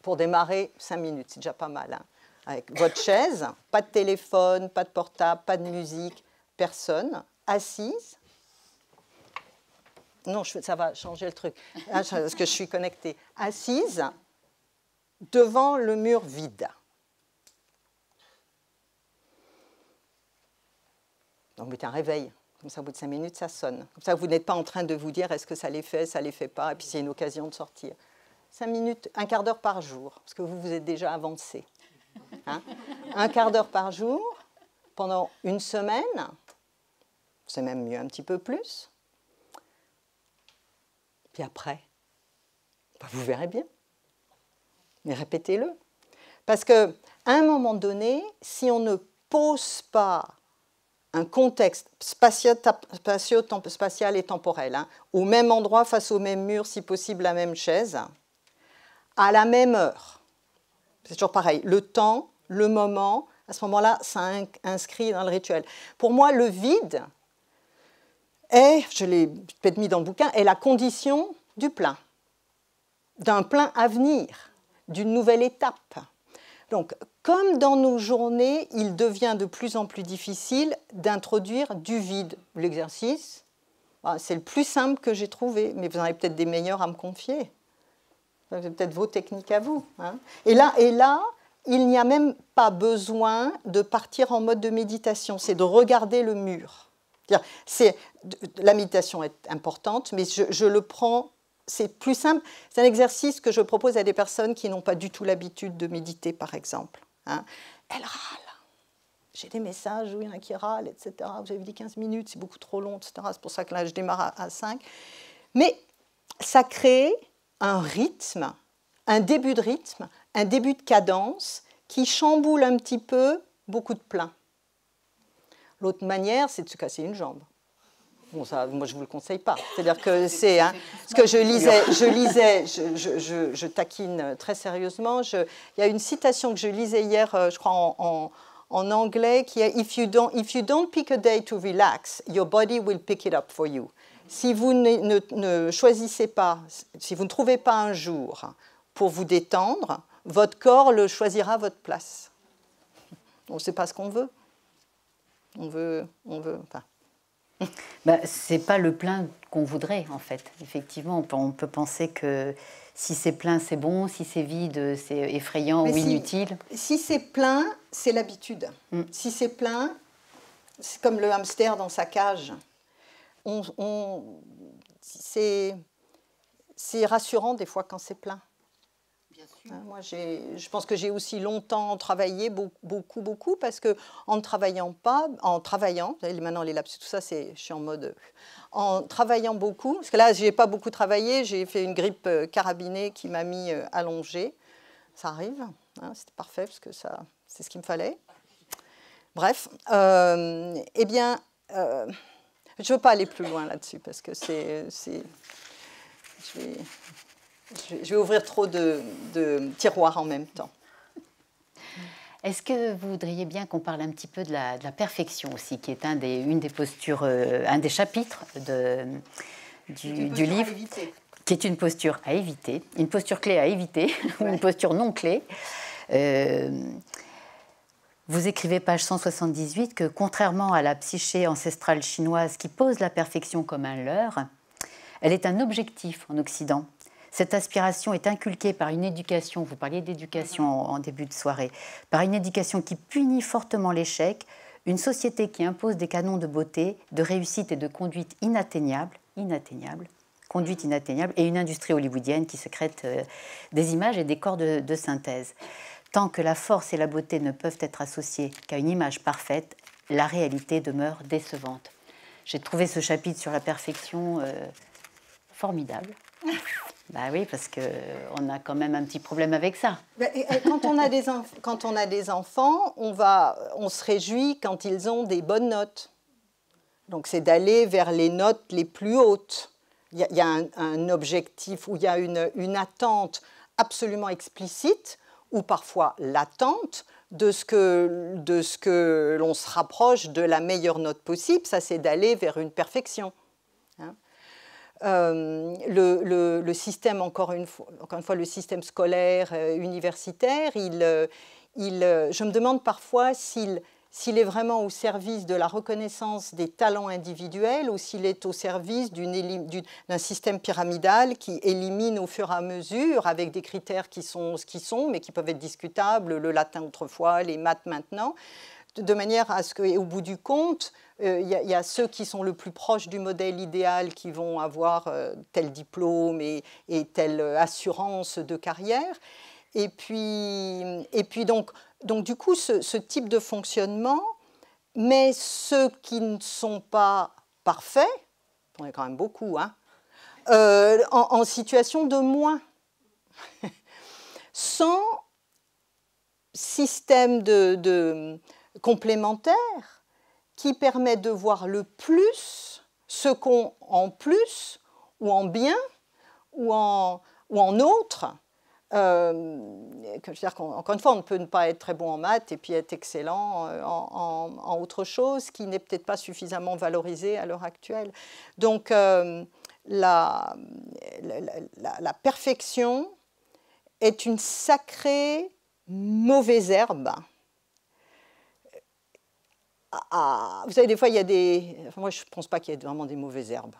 Pour démarrer, 5 minutes, c'est déjà pas mal. Avec votre chaise, pas de téléphone, pas de portable, pas de musique, personne, assise, non, ça va changer le truc, ah, parce que je suis connectée. Assise devant le mur vide. Donc, c'est un réveil. Comme ça, au bout de cinq minutes, ça sonne. Comme ça, vous n'êtes pas en train de vous dire est-ce que ça les fait, ça les fait pas, et puis c'est une occasion de sortir. Cinq minutes, un quart d'heure par jour, parce que vous vous êtes déjà avancé. Hein un quart d'heure par jour, pendant une semaine, c'est même mieux un petit peu plus. Puis après, bah, vous verrez bien. Mais répétez-le. Parce que à un moment donné, si on ne pose pas un contexte spatial et temporel, hein, au même endroit, face au même mur, si possible la même chaise, à la même heure. C'est toujours pareil, le temps, le moment, à ce moment-là, ça inscrit dans le rituel. Pour moi, le vide, est, je l'ai peut-être mis dans le bouquin, est la condition du plein, d'un plein avenir, d'une nouvelle étape. Donc, comme dans nos journées, il devient de plus en plus difficile d'introduire du vide. L'exercice, bah, c'est le plus simple que j'ai trouvé, mais vous en avez peut-être des meilleurs à me confier. C'est peut-être vos techniques à vous. Hein. Et là, et là, il n'y a même pas besoin de partir en mode de méditation, c'est de regarder le mur. C'est la méditation est importante, mais je, le prends. C'est plus simple. C'est un exercice que je propose à des personnes qui n'ont pas du tout l'habitude de méditer, par exemple. Elle hein. Elles râlent. J'ai des messages où il y en a qui râlent, etc. Vous avez dit 15 minutes, c'est beaucoup trop long, etc. C'est pour ça que là, je démarre à, à 5. Mais ça crée un rythme, un début de rythme, un début de cadence qui chamboule un petit peu beaucoup de plein. L'autre manière, c'est de se casser une jambe. Bon, ça, moi, je ne vous le conseille pas. C'est-à-dire que c'est... Hein, ce que je lisais, je lisais, je, taquine très sérieusement. Il y a une citation que je lisais hier, euh, je crois, en, anglais, qui est if you, don't, if you pick a day to relax, your body will pick it up for you ». Si vous ne, choisissez pas, si vous ne trouvez pas un jour pour vous détendre, votre corps le choisira votre place. On ne sait pas ce qu'on veut on veut, on veut, enfin, bah, c'est pas le plein qu'on voudrait en fait. Effectivement, on peut, penser que si c'est plein, c'est bon, si c'est vide, c'est effrayant ou inutile. Si c'est plein, c'est l'habitude. Mm. Si c'est plein, c'est comme le hamster dans sa cage. On, c'est rassurant des fois quand c'est plein. Hein, moi, je pense que j'ai aussi longtemps travaillé beaucoup, beaucoup, parce que en ne travaillant pas, en travaillant, maintenant les lapsus, tout ça, c'est, je suis en mode, en travaillant beaucoup, parce que là, je n'ai pas beaucoup travaillé, j'ai fait une grippe euh, carabinée qui m'a mis euh, allongée. Ça arrive, hein, c'était parfait parce que ça, c'est ce qu'il me fallait. Bref, euh, eh bien, je ne veux pas aller plus loin là-dessus parce que c'est. Je vais... Je vais ouvrir trop de, tiroirs en même temps. Est-ce que vous voudriez bien qu'on parle un petit peu de la, perfection aussi, qui est un des, une des postures, euh, un des chapitres de, du, livre qui est une posture à éviter, une posture clé à éviter, une posture non clé. Euh, vous écrivez page 178 que contrairement à la psyché ancestrale chinoise qui pose la perfection comme un leurre, elle est un objectif en Occident cette aspiration est inculquée par une éducation, vous parliez d'éducation mhm. en, début de soirée, par une éducation qui punit fortement l'échec, une société qui impose des canons de beauté, de réussite et de conduite inatteignables, inatteignables, conduite inatteignable, et une industrie hollywoodienne qui secrète euh, des images et des corps de, synthèse. Tant que la force et la beauté ne peuvent être associées qu'à une image parfaite, la réalité demeure décevante. J'ai trouvé ce chapitre sur la perfection euh, formidable. Ben oui, parce qu'on euh, a quand même un petit problème avec ça. Bah, euh, quand on a des, enfants, on, va, on se réjouit quand ils ont des bonnes notes. Donc c'est d'aller vers les notes les plus hautes. Il y a, un, objectif où il y a une, attente absolument explicite ou parfois l'attente de ce que, de ce que l'on se rapproche de la meilleure note possible. Ça, c'est d'aller vers une perfection. Euh, le, système, encore une, fois, encore fois, le système scolaire, euh, universitaire, il, euh, je me demande parfois s'il, s'il est vraiment au service de la reconnaissance des talents individuels ou s'il est au service d'une, d'un système pyramidal qui élimine au fur et à mesure, avec des critères qui sont ce qu'ils sont, mais qui peuvent être discutables, le latin autrefois, les maths maintenant de manière à ce que au bout du compte, il euh, y, a ceux qui sont le plus proches du modèle idéal qui vont avoir euh, tel diplôme et, telle euh, assurance de carrière. Et puis, et puis donc, donc du coup, ce, type de fonctionnement, met ceux qui ne sont pas parfaits, on est quand même beaucoup, hein, en, situation de moins, sans système de complémentaire qui permet de voir le plus, ce qu'on en plus, ou en bien, ou en, ou en autre. Euh, je veux dire encore une fois, on ne peut ne pas être très bon en maths et puis être excellent euh, en, autre chose qui n'est peut-être pas suffisamment valorisé à l'heure actuelle. Donc euh, la, la, perfection est une sacrée mauvaise herbe ah, ah. Vous savez, des fois, il y a des... moi, je ne pense pas qu'il y ait vraiment des mauvaises herbes.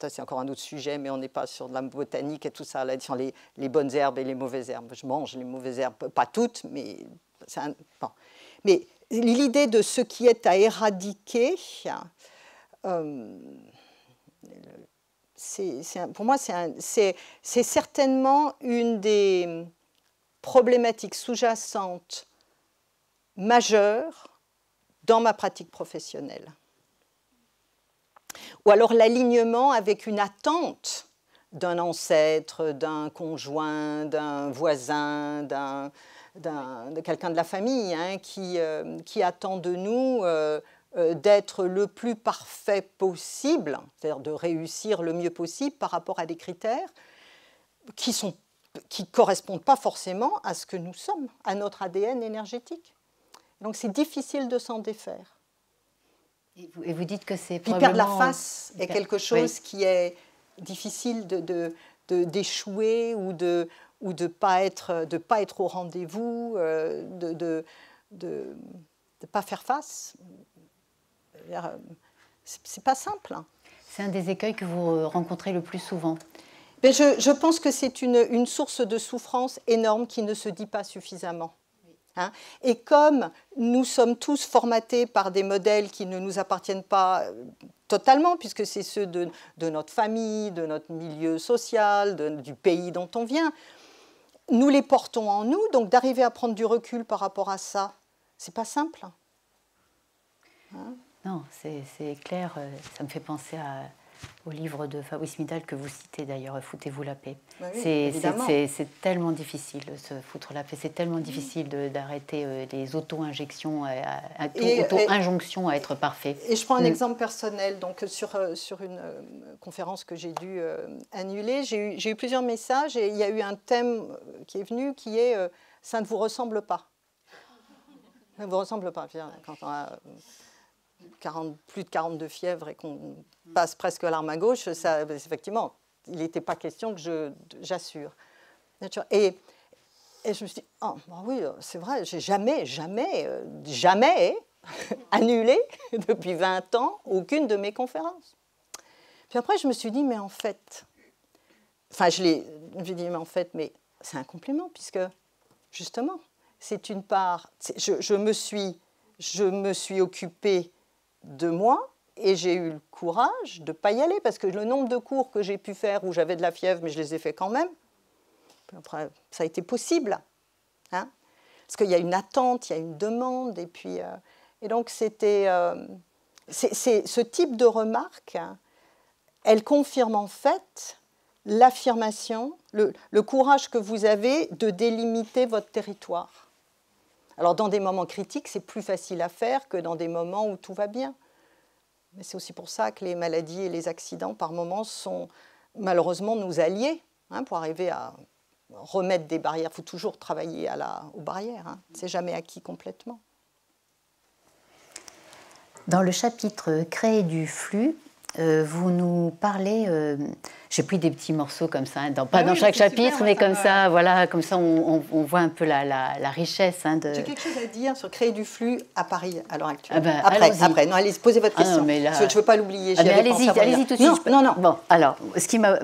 Ça, c'est encore un autre sujet, mais on n'est pas sur de la botanique et tout ça, sur les, bonnes herbes et les mauvaises herbes. Je mange les mauvaises herbes, pas toutes, mais... Mais l'idée de ce qui est à éradiquer, euh, pour moi, c'est certainement une des problématiques sous-jacentes majeures dans ma pratique professionnelle. Ou alors l'alignement avec une attente d'un ancêtre, d'un conjoint, d'un voisin, d'un, de quelqu'un de la famille hein, euh, qui, attend de nous euh, euh, d'être le plus parfait possible, c'est-à-dire de réussir le mieux possible par rapport à des critères qui ne qui correspondent pas forcément à ce que nous sommes, à notre ADN énergétique. Donc c'est difficile de s'en défaire. Et vous, dites que c'est probablement... perdre la face est quelque chose qui est difficile de d'échouer ou de ou de pas être de pas être au rendez-vous, euh, de, de, pas faire face. C'est pas simple. Hein. C'est un des écueils que vous rencontrez le plus souvent. Ben, je, je pense que c'est une, une source de souffrance énorme qui ne se dit pas suffisamment. Hein. et comme nous sommes tous formatés par des modèles qui ne nous appartiennent pas euh, totalement, puisque c'est ceux de, notre famille, de notre milieu social, du pays dont on vient, nous les portons en nous, donc d'arriver à prendre du recul par rapport à ça, c'est pas simple. Hein. non, c'est clair, euh, ça me fait penser à au livre de Fabrice Midal que vous citez d'ailleurs, Foutez-vous la paix. Bah c'est tellement difficile, se foutre la paix. C'est tellement mmh. difficile d'arrêter euh, les auto-injections, auto-injonctions à être parfait. Et je prends un mmh. exemple personnel. Donc, sur, euh, sur une euh, conférence que j'ai dû annuler, j'ai eu, plusieurs messages et il y a eu un thème qui est venu qui est Ça ne vous ressemble pas. Ça ne vous ressemble pas. Quand plus de 42 fièvres et qu'on mm. passe presque à l'arme à gauche, ça, effectivement, il n'était pas question que j'assure. Et, et je me suis dit, oh, bah oui, c'est vrai, j'ai jamais, jamais, euh, jamais annulé depuis 20 ans aucune de mes conférences. Puis après, je me suis dit, mais en fait, enfin, je l'ai dit, mais en fait, mais c'est un compliment, puisque justement, c'est une part, je, je, me suis, je me suis occupée de mois, Et j'ai eu le courage de ne pas y aller parce que le nombre de cours que j'ai pu faire où j'avais de la fièvre, mais je les ai fait quand même, après, ça a été possible. Hein. parce qu'il y a une attente, il y a une demande. Et, puis, euh, et donc, c'était. Euh, ce type de remarque, hein, elle confirme en fait l'affirmation, le courage que vous avez de délimiter votre territoire. Alors dans des moments critiques, c'est plus facile à faire que dans des moments où tout va bien. Mais c'est aussi pour ça que les maladies et les accidents, par moments, sont malheureusement nos alliés hein, pour arriver à remettre des barrières. Il faut toujours travailler aux barrières. Hein. C'est jamais acquis complètement. Dans le chapitre Créer du flux, euh, vous nous parlez, euh, j'ai pris des petits morceaux comme ça, hein, dans, pas ah dans chaque chapitre, mais comme ça, voilà, comme ça on, voit un peu la, richesse. Hein, de... J'ai quelque chose à dire sur créer du flux à Paris à l'heure actuelle. Ah ben, après, après, non, allez, posez votre ah, question. Je ne veux pas l'oublier. Ben, allez-y, allez-y tout de suite. Non, non, Bon, alors, ce qui m'a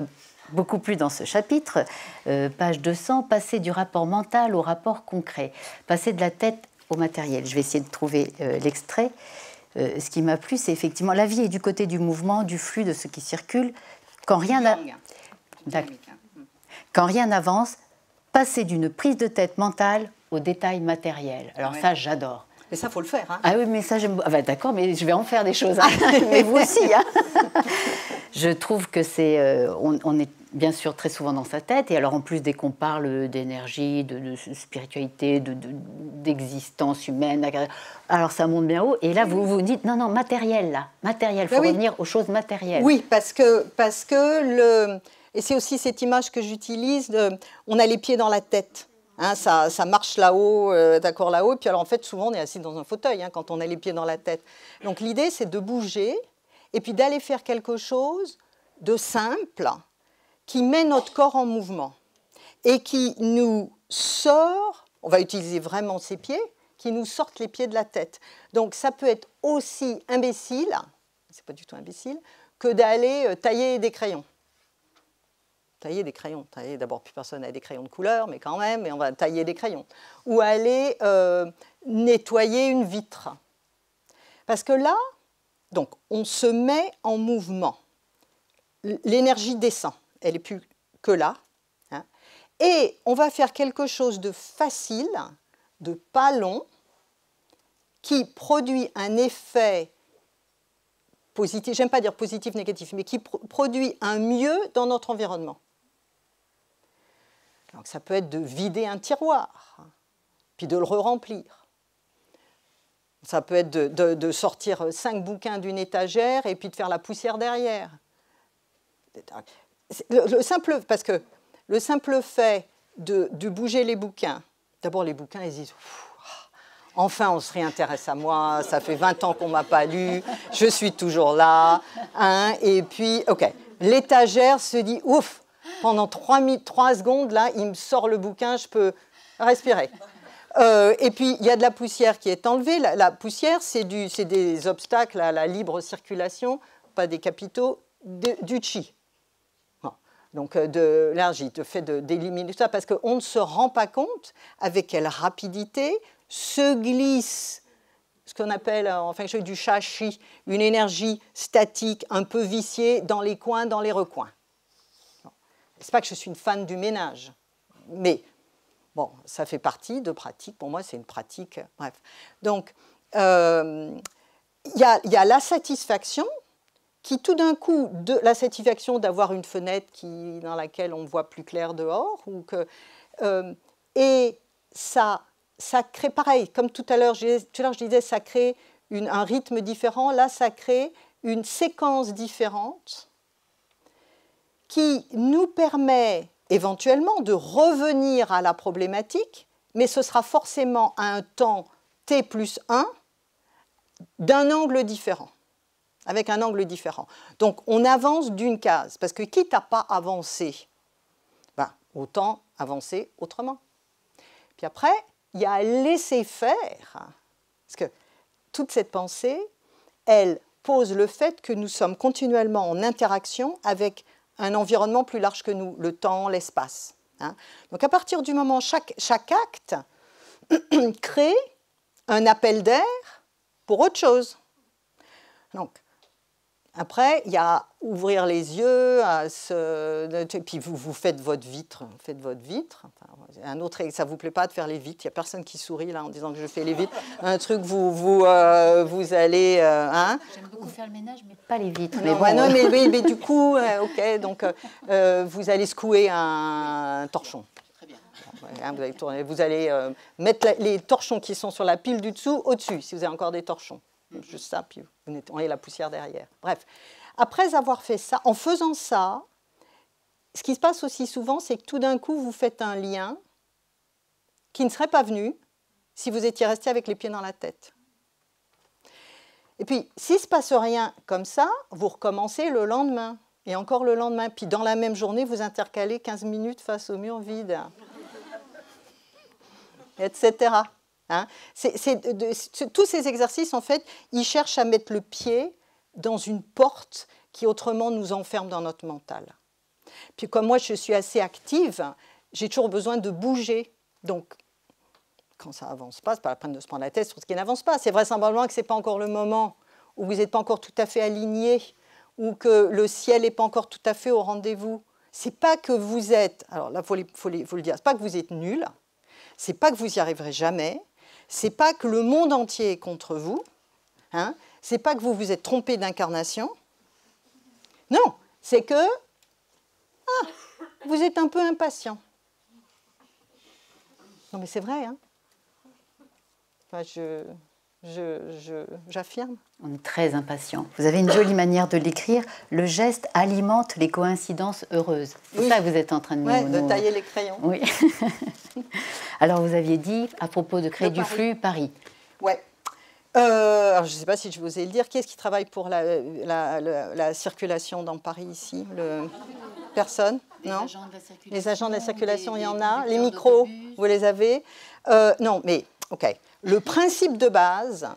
beaucoup plu dans ce chapitre, euh, page 200, passer du rapport mental au rapport concret, passer de la tête au matériel. Je vais essayer de trouver l'extrait. Euh, ce qui m'a plu, c'est effectivement la vie est du côté du mouvement, du flux, de ce qui circule. Quand rien hein. hein. mm. Quand rien n'avance, passer d'une prise de tête mentale au détail matériel. Alors ça, j'adore. Mais ça, faut le faire. Hein. Ah oui, mais ça, j'aime. Ah bah, d'accord, mais je vais en faire des choses. mais vous aussi. je trouve que c'est, euh, on, on, est bien sûr très souvent dans sa tête. Et alors en plus, dès qu'on parle d'énergie, de, spiritualité, d'existence de, humaine, alors ça monte bien haut. Et là, vous vous dites, non, non, matériel, là, matériel, il bah faut revenir aux choses matérielles. Oui, parce que, parce que le... Et c'est aussi cette image que j'utilise, on a les pieds dans la tête. Hein, ça, ça, marche là-haut, euh, d'accord là-haut. Puis alors en fait, souvent on est assis dans un fauteuil hein, quand on a les pieds dans la tête. Donc l'idée, c'est de bouger et puis d'aller faire quelque chose de simple, qui met notre corps en mouvement et qui nous sort, on va utiliser vraiment ses pieds, qui nous sortent les pieds de la tête. Donc ça peut être aussi imbécile, c'est pas du tout imbécile, que d'aller euh, tailler des crayons. Tailler des crayons. Tailler, d'abord, plus personne n'a des crayons de couleur, mais quand même, et on va tailler des crayons. Ou aller euh, nettoyer une vitre. Parce que là, donc, on se met en mouvement. L'énergie descend elle n'est plus que là. Hein. Et on va faire quelque chose de facile, de pas long, qui produit un effet positif, j'aime pas dire positif, négatif, mais qui produit un mieux dans notre environnement. Donc ça peut être de vider un tiroir, puis de le re-remplir. Ça peut être de sortir cinq bouquins d'une étagère et puis de faire la poussière derrière le, simple, parce que le simple fait de, bouger les bouquins, d'abord les bouquins, ils disent ah, enfin on se réintéresse à moi, ça fait 20 ans qu'on m'a pas lu, je suis toujours là. Hein, et puis, ok, l'étagère se dit, ouf, pendant 3, secondes, là, il me sort le bouquin, je peux respirer. Euh, et puis, il y a de la poussière qui est enlevée. La, poussière, c'est des obstacles à la libre circulation, pas des capitaux, du chi. Donc euh, de, l'énergie, le fait d'éliminer tout ça parce qu'on ne se rend pas compte avec quelle rapidité se glisse ce qu'on appelle euh, enfin je du chachi, une énergie statique un peu viciée dans les coins, dans les recoins. C'est pas que je suis une fan du ménage, mais bon, ça fait partie de pratique. Pour moi, c'est une pratique. Bref. Donc, euh, il y a la satisfaction qui tout d'un coup, de la satisfaction d'avoir une fenêtre dans laquelle on voit plus clair dehors, ou que, euh, et ça, ça crée pareil, comme tout à l'heure, je, je disais, ça crée un rythme différent, là ça crée une séquence différente qui nous permet éventuellement de revenir à la problématique, mais ce sera forcément à un temps t plus 1 d'un angle différent avec un angle différent. Donc on avance d'une case, parce que quitte à pas avancer, ben, autant avancer autrement. Puis après, il y a laisser faire, parce que toute cette pensée, elle pose le fait que nous sommes continuellement en interaction avec un environnement plus large que nous, le temps, l'espace. Hein. Donc à partir du moment, chaque, chaque acte crée un appel d'air pour autre chose. Donc, après, il y a ouvrir les yeux, à et puis vous, vous faites votre vitre, faites votre vitre. un autre, ça vous plaît pas de faire les vitres. Il y a personne qui sourit là en disant que je fais les vitres. Un truc, vous vous euh, vous allez, euh, hein? J'aime beaucoup faire le ménage, mais pas les vitres. mais, non, mais, du coup, euh, ok, donc vous allez secouer un, torchon. Hein, vous allez mettre les torchons qui sont sur la pile du dessous au-dessus, si vous avez encore des torchons juste ça, puis vous nettoyez la poussière derrière. Bref, après avoir fait ça, en faisant ça, ce qui se passe aussi souvent, c'est que tout d'un coup, vous faites un lien qui ne serait pas venu si vous étiez resté avec les pieds dans la tête. Et puis, s'il ne se passe rien comme ça, vous recommencez le lendemain, et encore le lendemain, puis dans la même journée, vous intercalez 15 minutes face au mur vide, etc. Hein. tous ces exercices, en fait, ils cherchent à mettre le pied dans une porte qui autrement nous enferme dans notre mental. Puis comme moi, je suis assez active, j'ai toujours besoin de bouger. Donc, quand ça avance pas, n'est pas la peine de se prendre la tête sur ce qui n'avance pas. C'est vraisemblablement que c'est pas encore le moment, où vous n'êtes pas encore tout à fait aligné, ou que le ciel n'est pas encore tout à fait au rendez-vous. C'est pas que vous êtes, alors là, faut, faut le dire, c'est pas que vous êtes nul, c'est pas que vous y arriverez jamais, c'est pas que le monde entier est contre vous, hein, c'est pas que vous vous êtes trompé d'incarnation, non, c'est que ah, vous êtes un peu impatient. Non mais c'est vrai, hein enfin, je j'affirme. Je, j'affirme. On est très impatient. Vous avez une jolie manière de l'écrire. Le geste alimente les coïncidences heureuses. C'est ça que vous êtes en train de ouais, Oui, de tailler les crayons. Oui. alors, vous aviez dit, à propos de créer du flux, Paris. Ouais. Euh, alors je ne sais pas si je vous ai le dire. Qui est-ce qui travaille pour la, circulation dans Paris ici le... Personne les Non Les agents de la circulation, il y en a. Les micros, vous les avez euh, Non, mais OK. Le principe de base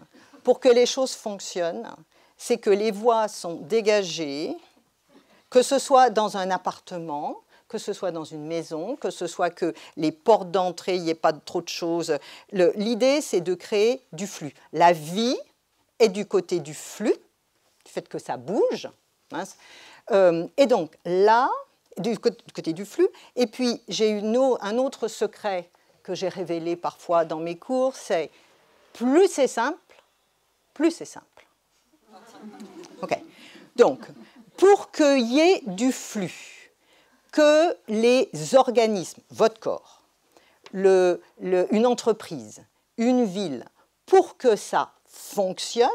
pour que les choses fonctionnent, c'est que les voies sont dégagées, que ce soit dans un appartement, que ce soit dans une maison, que ce soit que les portes d'entrée, il n'y ait pas trop de choses. L'idée, c'est de créer du flux. La vie est du côté du flux, du fait que ça bouge. Euh, et donc là, du côté du flux, et puis j'ai un autre secret que j'ai révélé parfois dans mes cours, c'est plus c'est simple, plus c'est simple. OK. Donc, pour qu'il y ait du flux, que les organismes, votre corps, une entreprise, une ville, pour que ça fonctionne,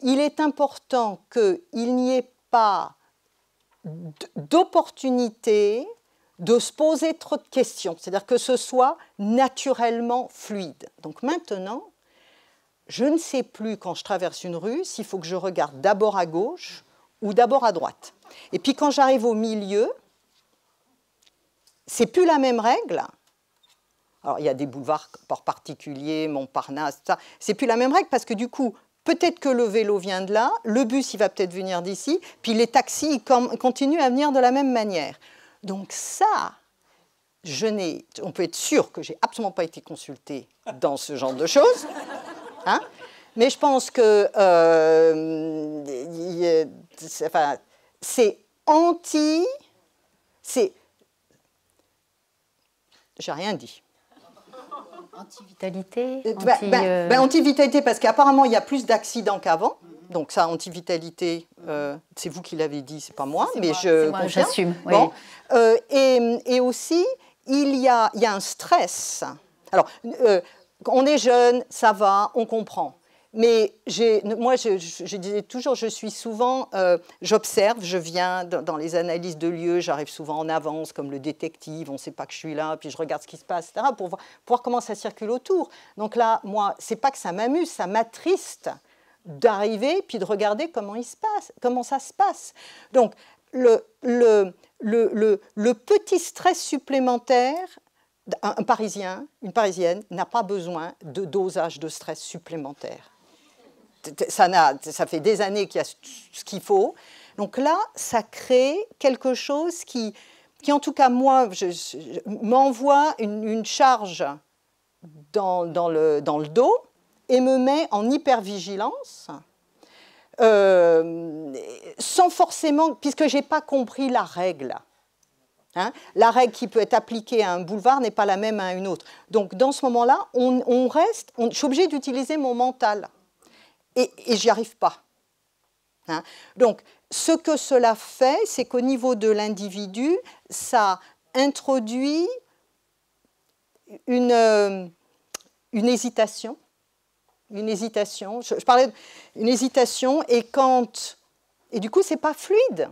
il est important qu'il n'y ait pas d'opportunités de se poser trop de questions, c'est-à-dire que ce soit naturellement fluide. Donc maintenant, je ne sais plus quand je traverse une rue s'il faut que je regarde d'abord à gauche ou d'abord à droite. Et puis quand j'arrive au milieu, c'est plus la même règle. Alors il y a des boulevards par particulier, Montparnasse, ça. C'est plus la même règle parce que du coup, peut-être que le vélo vient de là, le bus il va peut-être venir d'ici, puis les taxis continuent à venir de la même manière. Donc ça, je on peut être sûr que j'ai absolument pas été consultée dans ce genre de choses. Hein. Mais je pense que euh, c'est anti, c'est, j'ai rien dit. Anti-vitalité euh, bah, anti bah, euh bah, -vitalité parce qu'apparemment il y a plus d'accidents qu'avant donc ça, anti-vitalité, euh, c'est vous qui l'avez dit, c'est pas moi, mais moi, je moi, Bon. Euh, et, et, aussi, il y a, il y a un stress. Alors, euh, on est jeune, ça va, on comprend. Mais moi, je, disais toujours, je suis souvent, j'observe, je viens dans les analyses de lieux, j'arrive souvent en avance, comme le détective, on ne sait pas que je suis là, puis je regarde ce qui se passe, etc., pour voir, pour voir comment ça circule autour. Donc là, moi, c'est pas que ça m'amuse, ça m'attriste d'arriver puis de regarder comment, il se passe, comment ça se passe. Donc, le, le, petit stress supplémentaire, un, Parisien, une Parisienne, n'a pas besoin de dosage de stress supplémentaire. Ça, ça fait des années qu'il y a ce qu'il faut. Donc là, ça crée quelque chose qui, qui en tout cas, moi, m'envoie une, charge dans, le, dans le dos et me met en hypervigilance, euh, sans forcément, puisque je n'ai pas compris la règle. Hein. la règle qui peut être appliquée à un boulevard n'est pas la même à une autre. Donc dans ce moment-là, on, reste, on, je suis obligée d'utiliser mon mental. Et, et j'y arrive pas. Hein. Donc ce que cela fait, c'est qu'au niveau de l'individu, ça introduit une, euh, une hésitation, une hésitation. Je, parlais d'une hésitation et quand. Et du coup, c'est pas fluide.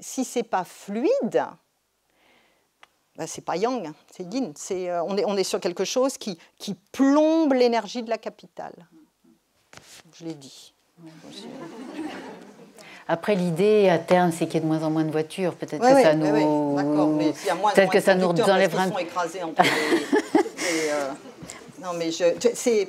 Si c'est pas fluide, ce ben, c'est pas yang, c'est yin. C'est, euh, on, est, on est sur quelque chose qui, qui plombe l'énergie de la capitale. Je l'ai dit. Après, l'idée à terme, c'est qu'il y ait de moins en moins de voitures. Peut-être que ça nous, peut-être que ça nous enlève euh, Non, mais je... c'est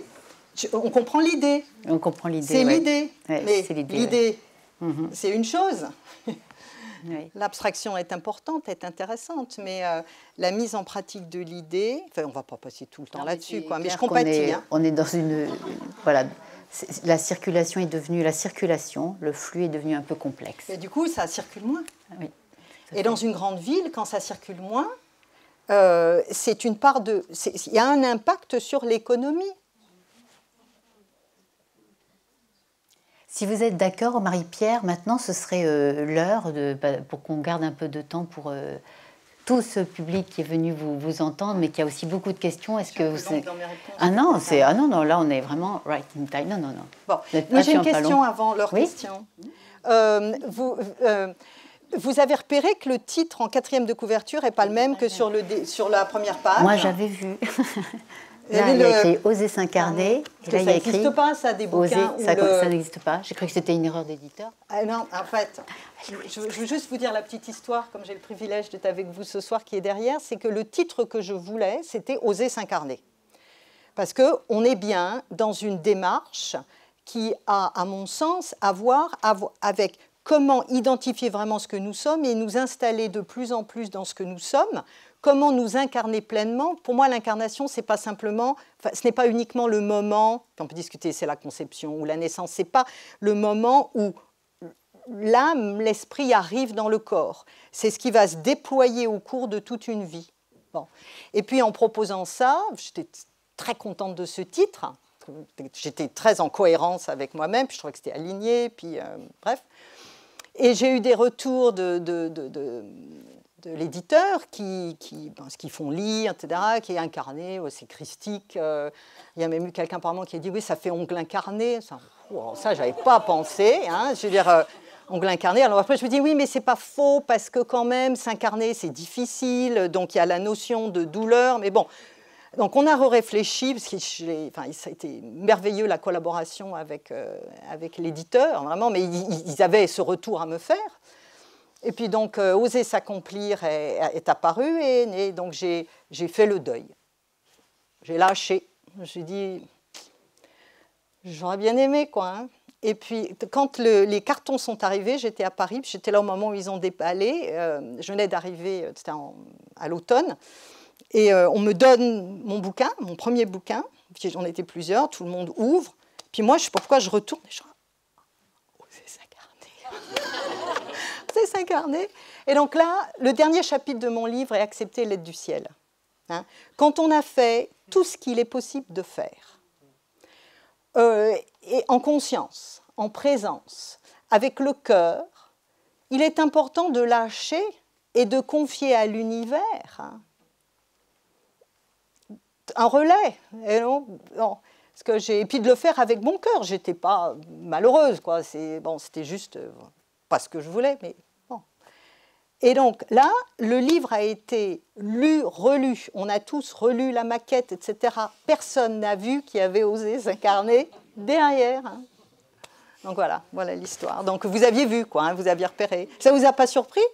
on comprend l'idée. On comprend l'idée. C'est l'idée. mais l'idée, mhm. c'est une chose. L'abstraction est importante, est intéressante, mais euh, la mise en pratique de l'idée, on ne va pas passer tout le temps là-dessus, Mais je compatis. Hein. On est, dans une, la circulation est devenue la circulation, le flux est devenu un peu complexe. Et du coup, ça circule moins. Ah Et dans une grande ville, quand ça circule moins, euh, c'est une part de, il y a un impact sur l'économie. Si vous êtes d'accord, Marie-Pierre, maintenant ce serait euh, l'heure bah, pour qu'on garde un peu de temps pour euh, tout ce public qui est venu vous, entendre, mais qui a aussi beaucoup de questions. Est-ce que vous ah non, c'est ah non non là on est vraiment right in time. Non non non. Bon, j'ai une question avant leur question. Euh, vous. Vous avez repéré que le titre en quatrième de couverture n'est pas le même que sur, le, sur la première page. Moi, j'avais vu. Là, il a écrit Oser s'incarner. Ah, ça n'existe pas, ça, des bouquins. ça, n'existe pas. J'ai cru que c'était une erreur d'éditeur. Ah, non, en fait, ah, je, je, veux juste vous dire la petite histoire, comme j'ai le privilège d'être avec vous ce soir, qui est derrière. C'est que le titre que je voulais, c'était Oser s'incarner. Parce qu'on est bien dans une démarche qui a, à mon sens, à voir avec comment identifier vraiment ce que nous sommes et nous installer de plus en plus dans ce que nous sommes comment nous incarner pleinement. Pour moi, l'incarnation, c'est pas simplement, ce n'est pas uniquement le moment. On peut discuter, c'est la conception ou la naissance. C'est pas le moment où l'âme, l'esprit arrive dans le corps. C'est ce qui va se déployer au cours de toute une vie. Bon. Et puis en proposant ça, j'étais très contente de ce titre. J'étais très en cohérence avec moi-même, je trouvais que c'était aligné, puis euh, bref. Et j'ai eu des retours de, de de l'éditeur qui, qui, ben, ce qu'ils font lire, etc., qui est incarné, c'est christique. Euh, il y a même eu quelqu'un par qui a dit oui, ça fait ongle incarné. Ça, je ça j'avais pas pensé. Hein. je veux dire, euh, ongle incarné. Alors après, je me dis oui, mais c'est pas faux parce que quand même, s'incarner, c'est difficile. Donc il y a la notion de douleur. Mais bon, donc on a réfléchi, parce que enfin, ça a été merveilleux la collaboration avec, euh, avec l'éditeur, vraiment, mais ils, avaient ce retour à me faire. Et puis donc, euh, Oser s'accomplir est, apparu et, né. donc j'ai fait le deuil. J'ai lâché. J'ai dit, j'aurais bien aimé quoi. Hein. Et puis, quand les cartons sont arrivés, j'étais à Paris, j'étais là au moment où ils ont déballé. Euh, je venais d'arriver, euh, c'était à l'automne. Et on me donne mon bouquin, mon premier bouquin. J'en étais plusieurs, tout le monde ouvre. Puis moi, je sais pas pourquoi je retourne. Et je... Oser oh, s'incarner. Et donc là, le dernier chapitre de mon livre est accepter l'aide du ciel. Hein. Quand on a fait tout ce qu'il est possible de faire, euh, et en conscience, en présence, avec le cœur, il est important de lâcher et de confier à l'univers hein, un relais. Et non, que j'ai, puis de le faire avec mon cœur. J'étais pas malheureuse, quoi. C'est bon, c'était juste. Euh, pas ce que je voulais, mais bon. Et donc là, le livre a été lu, relu. On a tous relu la maquette, etc. Personne n'a vu qui avait osé s'incarner derrière. Hein. Donc voilà, voilà l'histoire. Donc vous aviez vu, quoi, hein, vous aviez repéré. Ça vous a pas surpris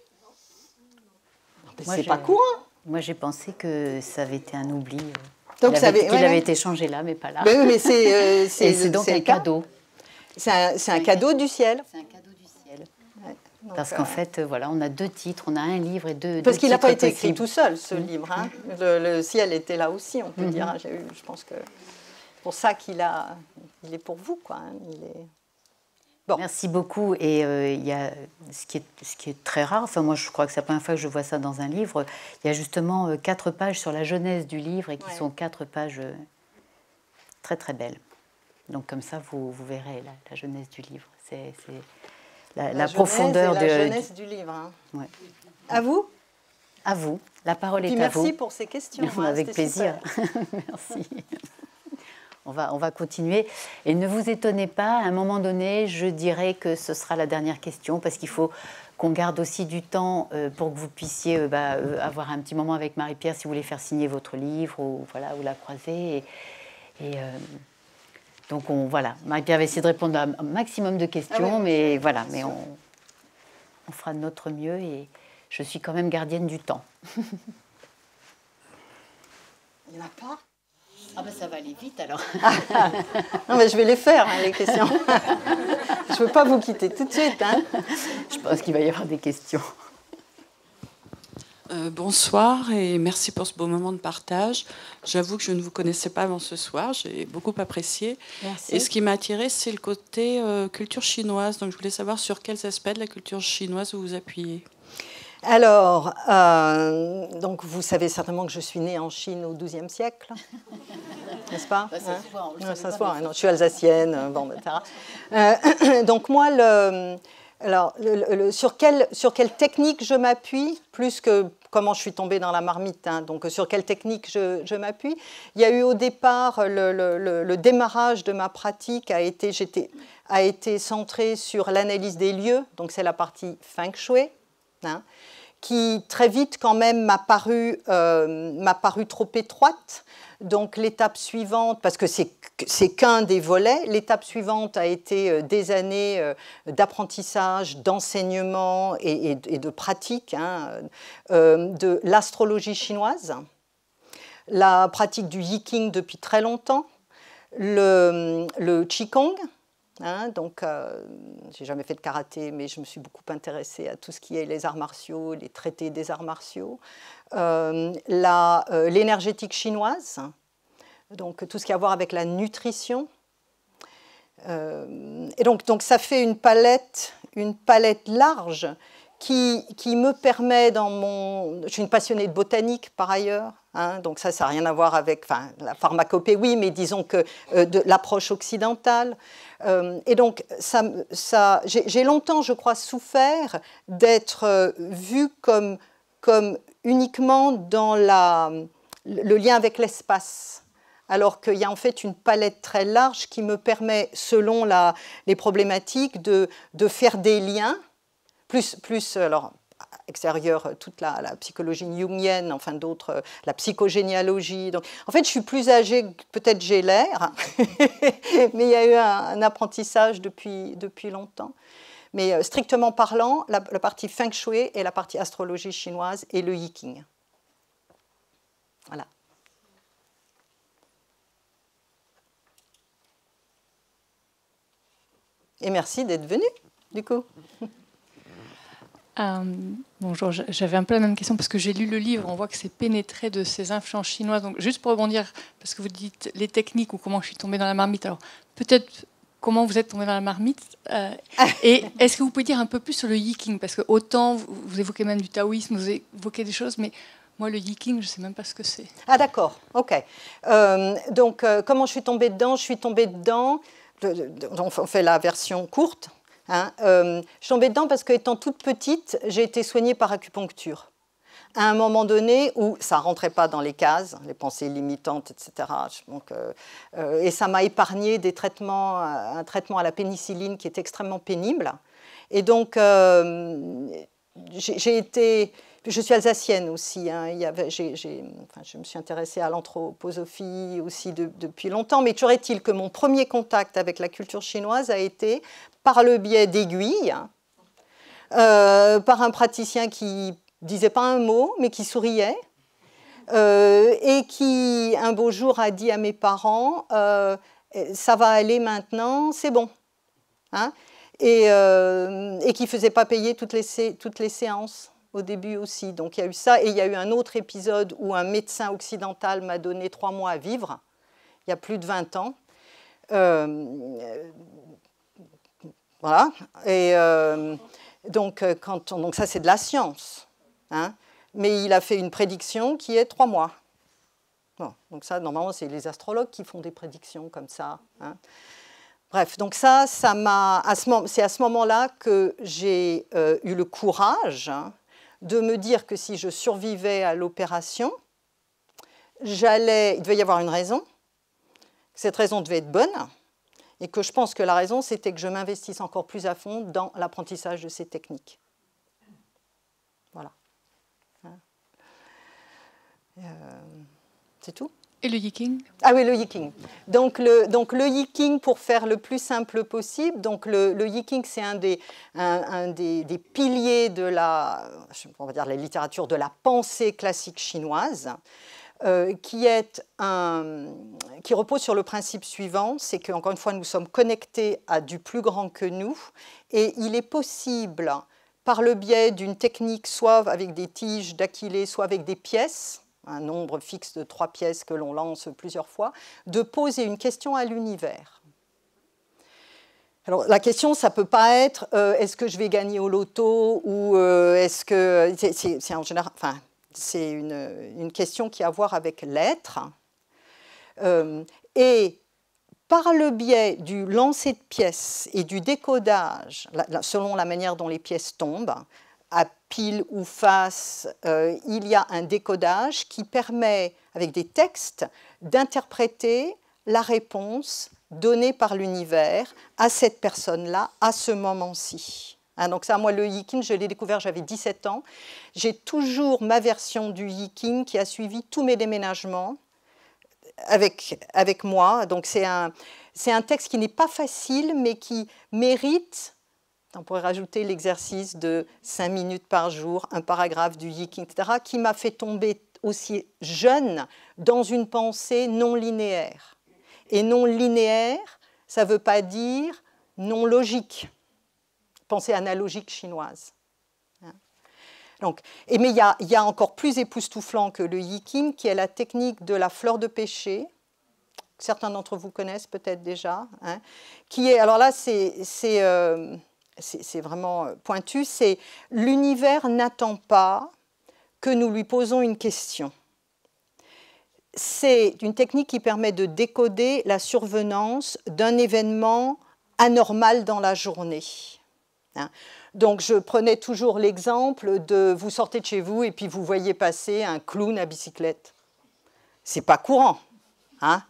C'est pas courant. Moi, j'ai pensé que ça avait été un oubli. Euh, donc il ça avait, avait été changé là, mais pas là. Mais, mais c'est euh, donc un cadeau. C'est un, cadeau du ciel. Un cadeau. Parce qu'en euh, fait, euh, voilà, on a deux titres, on a un livre et deux. Parce qu'il n'a pas été écrit tout seul, ce mmh. livre. Hein. Mmh. Le, ciel était là aussi, on peut mmh. dire. Hein. J'ai je pense que pour ça qu'il a, il est pour vous, quoi. Hein. Il est. Merci beaucoup. Et euh, il y a ce qui, est, ce qui est très rare, enfin moi je crois que c'est la première fois que je vois ça dans un livre, il y a justement quatre pages sur la jeunesse du livre et qui sont quatre pages très très belles. Donc comme ça vous, verrez la, la jeunesse du livre. c'est la, profondeur de, la jeunesse du, livre. Hein. À vous À vous. La parole est à vous. Merci pour ces questions. Avec hein, plaisir. merci. On va, on va continuer. Et ne vous étonnez pas, à un moment donné, je dirais que ce sera la dernière question parce qu'il faut qu'on garde aussi du temps euh, pour que vous puissiez euh, bah, euh, avoir un petit moment avec Marie-Pierre si vous voulez faire signer votre livre ou, voilà, ou la croiser. Et, donc on, voilà, Marie-Pierre va essayer de répondre à un maximum de questions, ah mais voilà, mais on, fera de notre mieux et je suis quand même gardienne du temps. Il n'y en a pas Ah ben ça va aller vite alors. non mais je vais les faire, hein, les questions. je ne veux pas vous quitter tout de suite. Hein. Je pense qu'il va y avoir des questions. Euh, bonsoir et merci pour ce beau moment de partage. J'avoue que je ne vous connaissais pas avant ce soir, j'ai beaucoup apprécié. Et ce qui m'a attiré, c'est le côté euh, culture chinoise. Donc je voulais savoir sur quels aspects de la culture chinoise vous vous appuyez. Alors, euh, donc vous savez certainement que je suis née en Chine au XIIe siècle, n'est-ce pas bah, Ça se voit, je suis alsacienne, bon, etc. donc moi, alors, sur, quelle, sur quelle technique je m'appuie plus que comment je suis tombée dans la marmite, hein. donc euh, sur quelle technique je, m'appuie. Il y a eu au départ euh, le, démarrage de ma pratique a été, a été centré sur l'analyse des lieux, donc c'est la partie feng shui. Hein, qui très vite quand même m'a paru, euh, paru trop étroite. Donc l'étape suivante, parce que c'est c'est qu'un des volets. L'étape suivante a été euh, des années euh, d'apprentissage, d'enseignement et, de pratique hein, euh, de l'astrologie chinoise, la pratique du yiking depuis très longtemps, le, le qigong. Hein, donc, j'ai jamais fait de karaté, mais je me suis beaucoup intéressée à tout ce qui est les arts martiaux, les traités des arts martiaux, euh, l'énergétique chinoise, donc tout ce qui a à voir avec la nutrition. Euh, et donc, ça fait une palette, une palette large qui, me permet dans mon... Je suis une passionnée de botanique par ailleurs, hein. donc ça, ça n'a rien à voir avec enfin, la pharmacopée, oui, mais disons que euh, de l'approche occidentale. Euh, et donc, ça, j'ai longtemps, je crois, souffert d'être vue comme, uniquement dans le lien avec l'espace alors qu'il y a en fait une palette très large qui me permet, selon les problématiques, de, faire des liens, plus, plus alors, extérieur toute la, la, psychologie jungienne, enfin d'autres, la psychogénéalogie. Donc, en fait, je suis plus âgée, peut-être j'ai l'air, mais il y a eu un, apprentissage depuis, depuis longtemps. Mais euh, strictement parlant, la, partie feng shui et la partie astrologie chinoise et le yiking. Voilà. Et merci d'être venu, du coup. Euh, bonjour, j'avais un peu la même question parce que j'ai lu le livre, on voit que c'est pénétré de ces influences chinoises. Donc juste pour rebondir, parce que vous dites les techniques ou comment je suis tombée dans la marmite, alors peut-être comment vous êtes tombée dans la marmite euh, et est-ce que vous pouvez dire un peu plus sur le yiking Parce que autant vous évoquez même du taoïsme, vous évoquez des choses, mais moi, le yiking, je ne sais même pas ce que c'est. Ah d'accord, ok. Euh, donc comment je suis tombée dedans Je suis tombée dedans on fait la version courte. Hein, euh, je tombais dedans parce qu'étant toute petite, j'ai été soignée par acupuncture. À un moment donné où ça ne rentrait pas dans les cases, les pensées limitantes, etc. Euh, euh, et ça m'a épargné des traitements, un traitement à la pénicilline qui est extrêmement pénible. Et donc, euh, j'ai été je suis alsacienne aussi. Hein. je me suis intéressée à l'anthroposophie aussi depuis longtemps. Mais toujours est-il que mon premier contact avec la culture chinoise a été par le biais d'aiguilles, euh, par un praticien qui disait pas un mot, mais qui souriait. Euh, et qui, un beau jour, a dit à mes parents, euh, ça va aller maintenant, c'est bon. Hein et, qui ne faisait pas payer toutes toutes les séances au début aussi. Donc il y a eu ça, et il y a eu un autre épisode où un médecin occidental m'a donné trois mois à vivre, il y a plus de 20 ans. Euh, voilà. Et euh, donc, euh, quand donc ça, c'est de la science. Hein. Mais il a fait une prédiction qui est trois mois. Bon, donc ça, normalement, c'est les astrologues qui font des prédictions comme ça. Hein. Bref, donc ça, ça m'a, c'est à ce moment-là que j'ai eu le courage hein, de me dire que si je survivais à l'opération, j'allais, il devait y avoir une raison, cette raison devait être bonne, et que je pense que la raison, c'était que je m'investisse encore plus à fond dans l'apprentissage de ces techniques. Voilà. Hein. Euh, c'est tout et le yiking Ah oui, le yiking. Donc le, donc le yiking, pour faire le plus simple possible, donc le, le c'est un, des, un, des, piliers de la, on va dire, la littérature de la pensée classique chinoise. Euh, qui, est un, qui repose sur le principe suivant, c'est qu'encore une fois, nous sommes connectés à du plus grand que nous, et il est possible, par le biais d'une technique, soit avec des tiges d'aquilée, soit avec des pièces, un nombre fixe de trois pièces que l'on lance plusieurs fois, de poser une question à l'univers. Alors la question, ça peut pas être euh, est-ce que je vais gagner au loto ou euh, est-ce que c'est en général, enfin c'est une, une, question qui a à voir avec l'être. Euh, et par le biais du lancer de pièces et du décodage, selon la manière dont les pièces tombent, à pile ou face, euh, il y a un décodage qui permet, avec des textes, d'interpréter la réponse donnée par l'univers à cette personne-là, à ce moment-ci. Hein, donc ça, moi, le yikin, je l'ai découvert, j'avais 17 ans. J'ai toujours ma version du yikin qui a suivi tous mes déménagements avec, avec moi. Donc c'est un texte qui n'est pas facile, mais qui mérite on pourrait rajouter l'exercice de cinq minutes par jour, un paragraphe du Yiking, etc., qui m'a fait tomber aussi jeune dans une pensée non linéaire. Et non linéaire, ça ne veut pas dire non logique, pensée analogique chinoise. Hein. Donc, et mais il y, a encore plus époustouflant que le Yiking, qui est la technique de la fleur de pêcher. Certains d'entre vous connaissent peut-être déjà. Hein, qui est, alors là, c'est, euh, c'est vraiment euh, pointu, c'est l'univers n'attend pas que nous lui posons une question. C'est une technique qui permet de décoder la survenance d'un événement anormal dans la journée. Hein. donc je prenais toujours l'exemple de vous sortez de chez vous et puis vous voyez passer un clown à bicyclette. C'est pas courant, hein.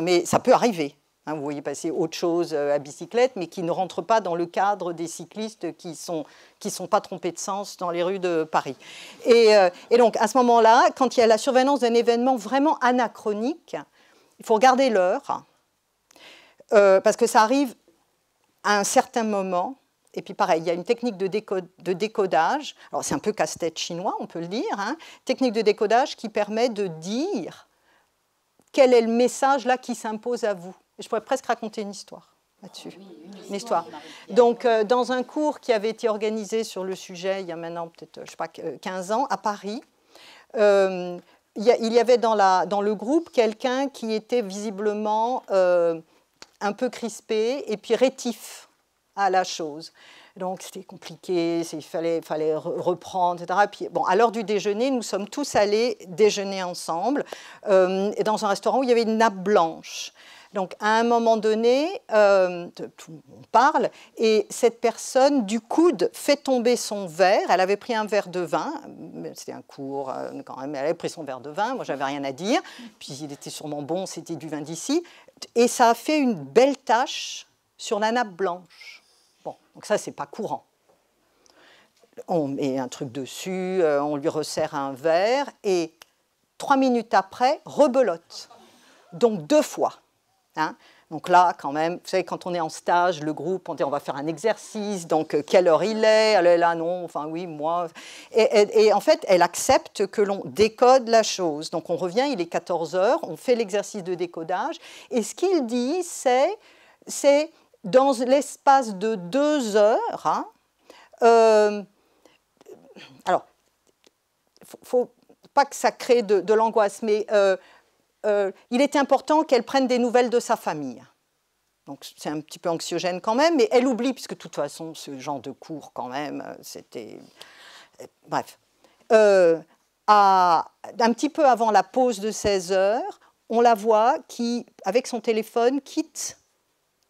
mais ça peut arriver. Hein, vous voyez passer autre chose euh, à bicyclette, mais qui ne rentre pas dans le cadre des cyclistes qui ne sont, qui sont pas trompés de sens dans les rues de Paris. Euh, et, donc, à ce moment-là, quand il y a la surveillance d'un événement vraiment anachronique, il faut regarder l'heure, euh, parce que ça arrive à un certain moment. Et puis pareil, il y a une technique de, décodage, alors c'est un peu casse-tête chinois, on peut le dire, hein. technique de décodage qui permet de dire quel est le message là qui s'impose à vous je pourrais presque raconter une histoire là-dessus. une, histoire. Donc, euh, dans un cours qui avait été organisé sur le sujet il y a maintenant peut-être, je sais pas, 15 euh, ans, à Paris, euh, il, y avait dans, la, dans le groupe quelqu'un qui était visiblement un peu crispé et puis rétif à la chose. Donc c'était compliqué, il fallait, fallait reprendre, etc. puis, bon, à l'heure du déjeuner, nous sommes tous allés déjeuner ensemble dans un restaurant où il y avait une nappe blanche. Donc à un moment donné, euh, on parle, et cette personne du coude fait tomber son verre. Elle avait pris un verre de vin, c'était un cours euh, quand même, elle avait pris son verre de vin, moi j'avais rien à dire, puis il était sûrement bon, c'était du vin d'ici, et ça a fait une belle tache sur la nappe blanche. Bon, donc ça c'est pas courant on met un truc dessus, euh, on lui resserre un verre, et trois minutes après, rebelote. Donc deux fois. Hein. donc là, quand même, vous savez, quand on est en stage, le groupe, on dit on va faire un exercice, donc euh, quelle heure il est, elle est là, non, enfin oui, moi. Et, en fait, elle accepte que l'on décode la chose. Donc on revient, il est 14 heures, on fait l'exercice de décodage. Et ce qu'il dit, c'est, c'est dans l'espace de deux heures, hein, euh, alors, faut, pas que ça crée de, l'angoisse, mais... Euh, euh, il était important qu'elle prenne des nouvelles de sa famille. Donc c'est un petit peu anxiogène quand même, mais elle oublie, puisque de toute façon, ce genre de cours quand même, euh, c'était... Euh, bref. un petit peu avant la pause de 16 heures, on la voit qui, avec son téléphone, quitte,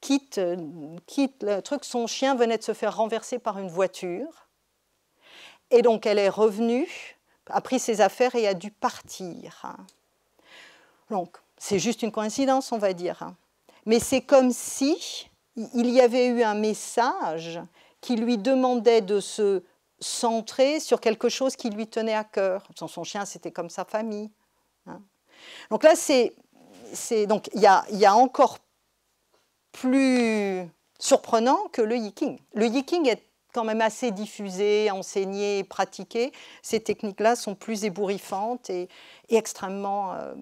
quitte, quitte le truc. Son chien venait de se faire renverser par une voiture. Et donc elle est revenue, a pris ses affaires et a dû partir. Hein. Donc, c'est juste une coïncidence, on va dire. Hein. Mais c'est comme si il y avait eu un message qui lui demandait de se centrer sur quelque chose qui lui tenait à cœur. Son, chien, c'était comme sa famille. Hein. Donc là, c'est, donc il y a, encore plus surprenant que le yiking. Le yiking est quand même assez diffusé, enseigné, pratiqué. Ces techniques-là sont plus ébouriffantes et, extrêmement euh,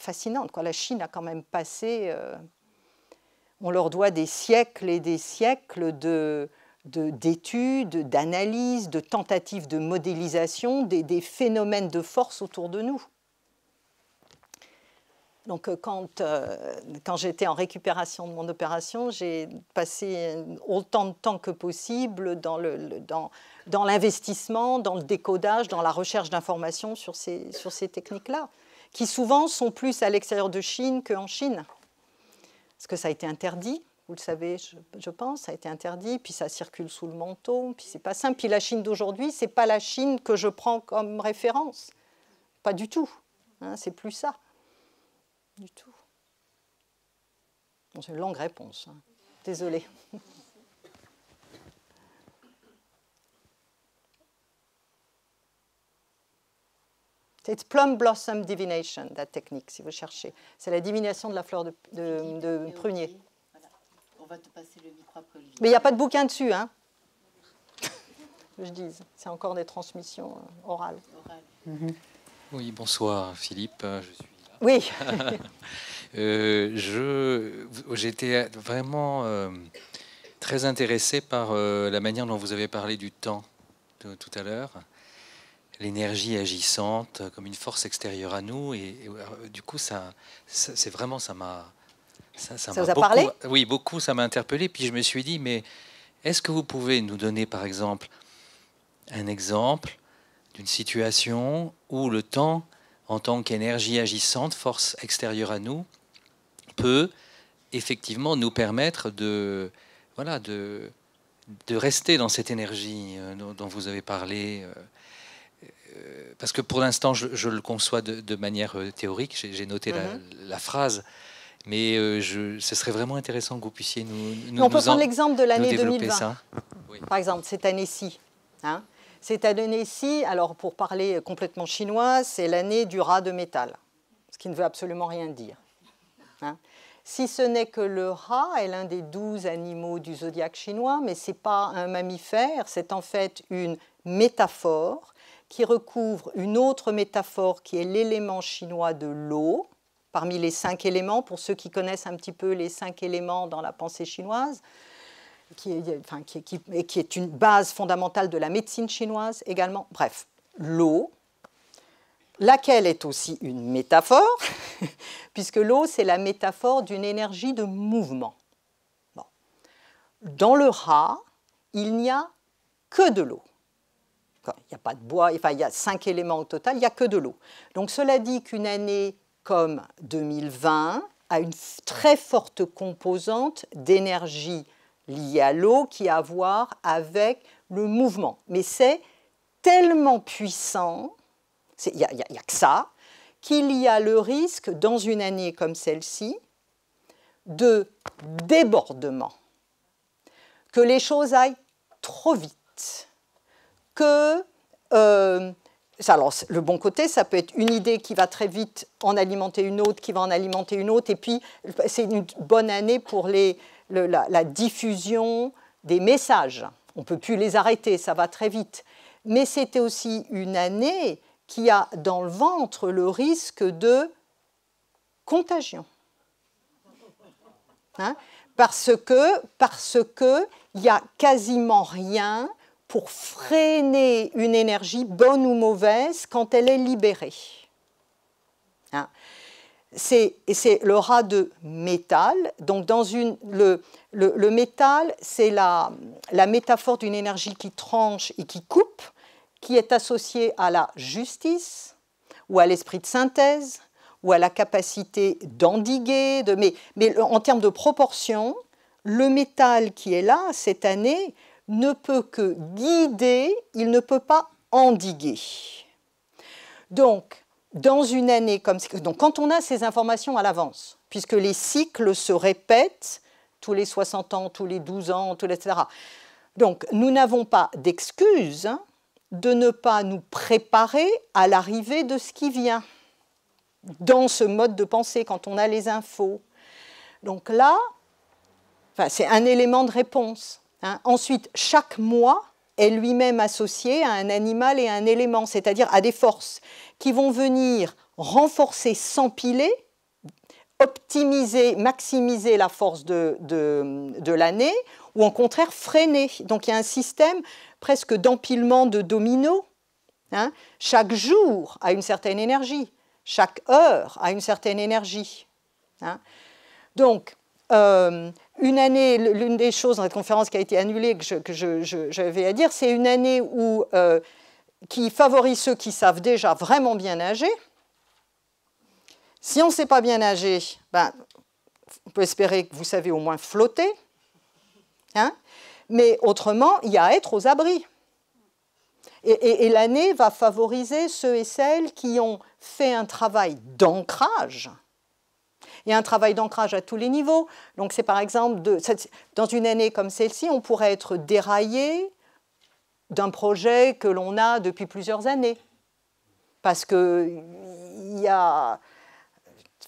fascinante. Quoi. La Chine a quand même passé, euh, on leur doit des siècles et des siècles de d'études, d'analyses, de tentatives de modélisation des, phénomènes de force autour de nous. Donc euh, quand, euh, quand j'étais en récupération de mon opération, j'ai passé autant de temps que possible dans l'investissement, dans, dans le décodage, dans la recherche d'informations sur ces, sur ces techniques-là qui souvent sont plus à l'extérieur de Chine qu'en Chine. Parce que ça a été interdit, vous le savez, je, pense, ça a été interdit, puis ça circule sous le manteau, puis c'est pas simple. Puis la Chine d'aujourd'hui, c'est pas la Chine que je prends comme référence. Pas du tout. Hein, c'est plus ça. Du tout. c'est une longue réponse. Hein. Désolée. C'est Plum Blossom Divination, la technique, si vous cherchez. C'est la divination de la fleur de, prunier. On va te passer le micro après Mais il n'y a pas de bouquin dessus, hein Je dis, c'est encore des transmissions euh, orales. Mm-hmm. Oui, bonsoir Philippe, euh, je suis là. Oui. euh, J'étais vraiment euh, très intéressé par la manière dont vous avez parlé du temps tout à l'heure l'énergie agissante comme une force extérieure à nous. Et, euh, du coup, ça, c'est vraiment, ça m'a. Ça, vous a beaucoup, parlé Oui, beaucoup, ça m'a interpellé. Puis je me suis dit, mais est-ce que vous pouvez nous donner, par exemple, un exemple d'une situation où le temps, en tant qu'énergie agissante, force extérieure à nous, peut effectivement nous permettre de, voilà, de, de rester dans cette énergie euh, dont vous avez parlé euh, euh, parce que pour l'instant, je, le conçois de, manière euh, théorique, j'ai noté la, mhm. phrase, mais euh, ce serait vraiment intéressant que vous puissiez nous. nous on peut prendre l'exemple de l'année 2020, ça. par exemple, cette année-ci. Hein. cette année-ci, alors pour parler complètement chinois, c'est l'année du rat de métal, ce qui ne veut absolument rien dire. Hein. si ce n'est que le rat est l'un des douze animaux du zodiaque chinois, mais ce n'est pas un mammifère, c'est en fait une métaphore qui recouvre une autre métaphore qui est l'élément chinois de l'eau, parmi les cinq éléments, pour ceux qui connaissent un petit peu les cinq éléments dans la pensée chinoise, qui est, qui, est une base fondamentale de la médecine chinoise également. Bref, l'eau, laquelle est aussi une métaphore, puisque l'eau, c'est la métaphore d'une énergie de mouvement. Dans le rat, il n'y a que de l'eau. Il n'y a pas de bois, il y a cinq éléments au total, il n'y a que de l'eau. Donc cela dit qu'une année comme 2020 a une très forte composante d'énergie liée à l'eau qui a à voir avec le mouvement. Mais c'est tellement puissant, il n'y a, que ça, qu'il y a le risque, dans une année comme celle-ci, de débordement, que les choses aillent trop vite que... Euh, alors, le bon côté, ça peut être une idée qui va très vite en alimenter une autre, qui va en alimenter une autre, et puis c'est une bonne année pour les, la, diffusion des messages. On ne peut plus les arrêter, ça va très vite. Mais c'était aussi une année qui a dans le ventre le risque de contagion. Hein parce que parce que il y a quasiment rien pour freiner une énergie, bonne ou mauvaise, quand elle est libérée. Hein c'est le rat de métal. Donc dans une, le, le, métal, c'est la, la métaphore d'une énergie qui tranche et qui coupe, qui est associée à la justice ou à l'esprit de synthèse ou à la capacité d'endiguer. mais, mais en termes de proportion, le métal qui est là cette année, ne peut que guider, il ne peut pas endiguer. Donc, dans une année comme donc quand on a ces informations à l'avance, puisque les cycles se répètent tous les 60 ans, tous les 12 ans, etc. Donc, nous n'avons pas d'excuse hein, de ne pas nous préparer à l'arrivée de ce qui vient dans ce mode de pensée quand on a les infos. Donc là, c'est un élément de réponse. Hein. Ensuite, chaque mois est lui-même associé à un animal et à un élément, c'est-à-dire à des forces qui vont venir renforcer, s'empiler, optimiser, maximiser la force de, l'année, ou en contraire freiner. Donc il y a un système presque d'empilement de dominos. Hein. Chaque jour a une certaine énergie, chaque heure a une certaine énergie. Hein. Donc, euh, une année, l'une des choses dans la conférence qui a été annulée que j'avais à dire, c'est une année où, euh, qui favorise ceux qui savent déjà vraiment bien nager. Si on ne sait pas bien nager, ben, on peut espérer que vous savez au moins flotter. Hein. Mais autrement, il y a à être aux abris. et l'année va favoriser ceux et celles qui ont fait un travail d'ancrage il y a un travail d'ancrage à tous les niveaux. Donc c'est par exemple, dans une année comme celle-ci, on pourrait être déraillé d'un projet que l'on a depuis plusieurs années. Parce qu'il y a...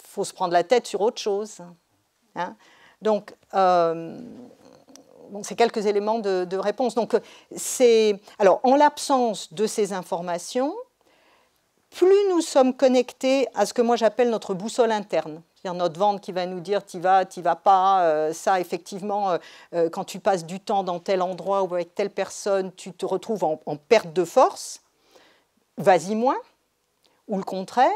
faut se prendre la tête sur autre chose. Hein. Donc, euh, c'est quelques éléments de, de réponse. Donc, c'est... Alors, en l'absence de ces informations, plus nous sommes connectés à ce que moi j'appelle notre boussole interne, c'est-à-dire notre vente qui va nous dire tu vas, tu vas pas. Euh, ça, effectivement, euh, euh, quand tu passes du temps dans tel endroit ou avec telle personne, tu te retrouves en, perte de force. Vas-y moins. Ou le contraire.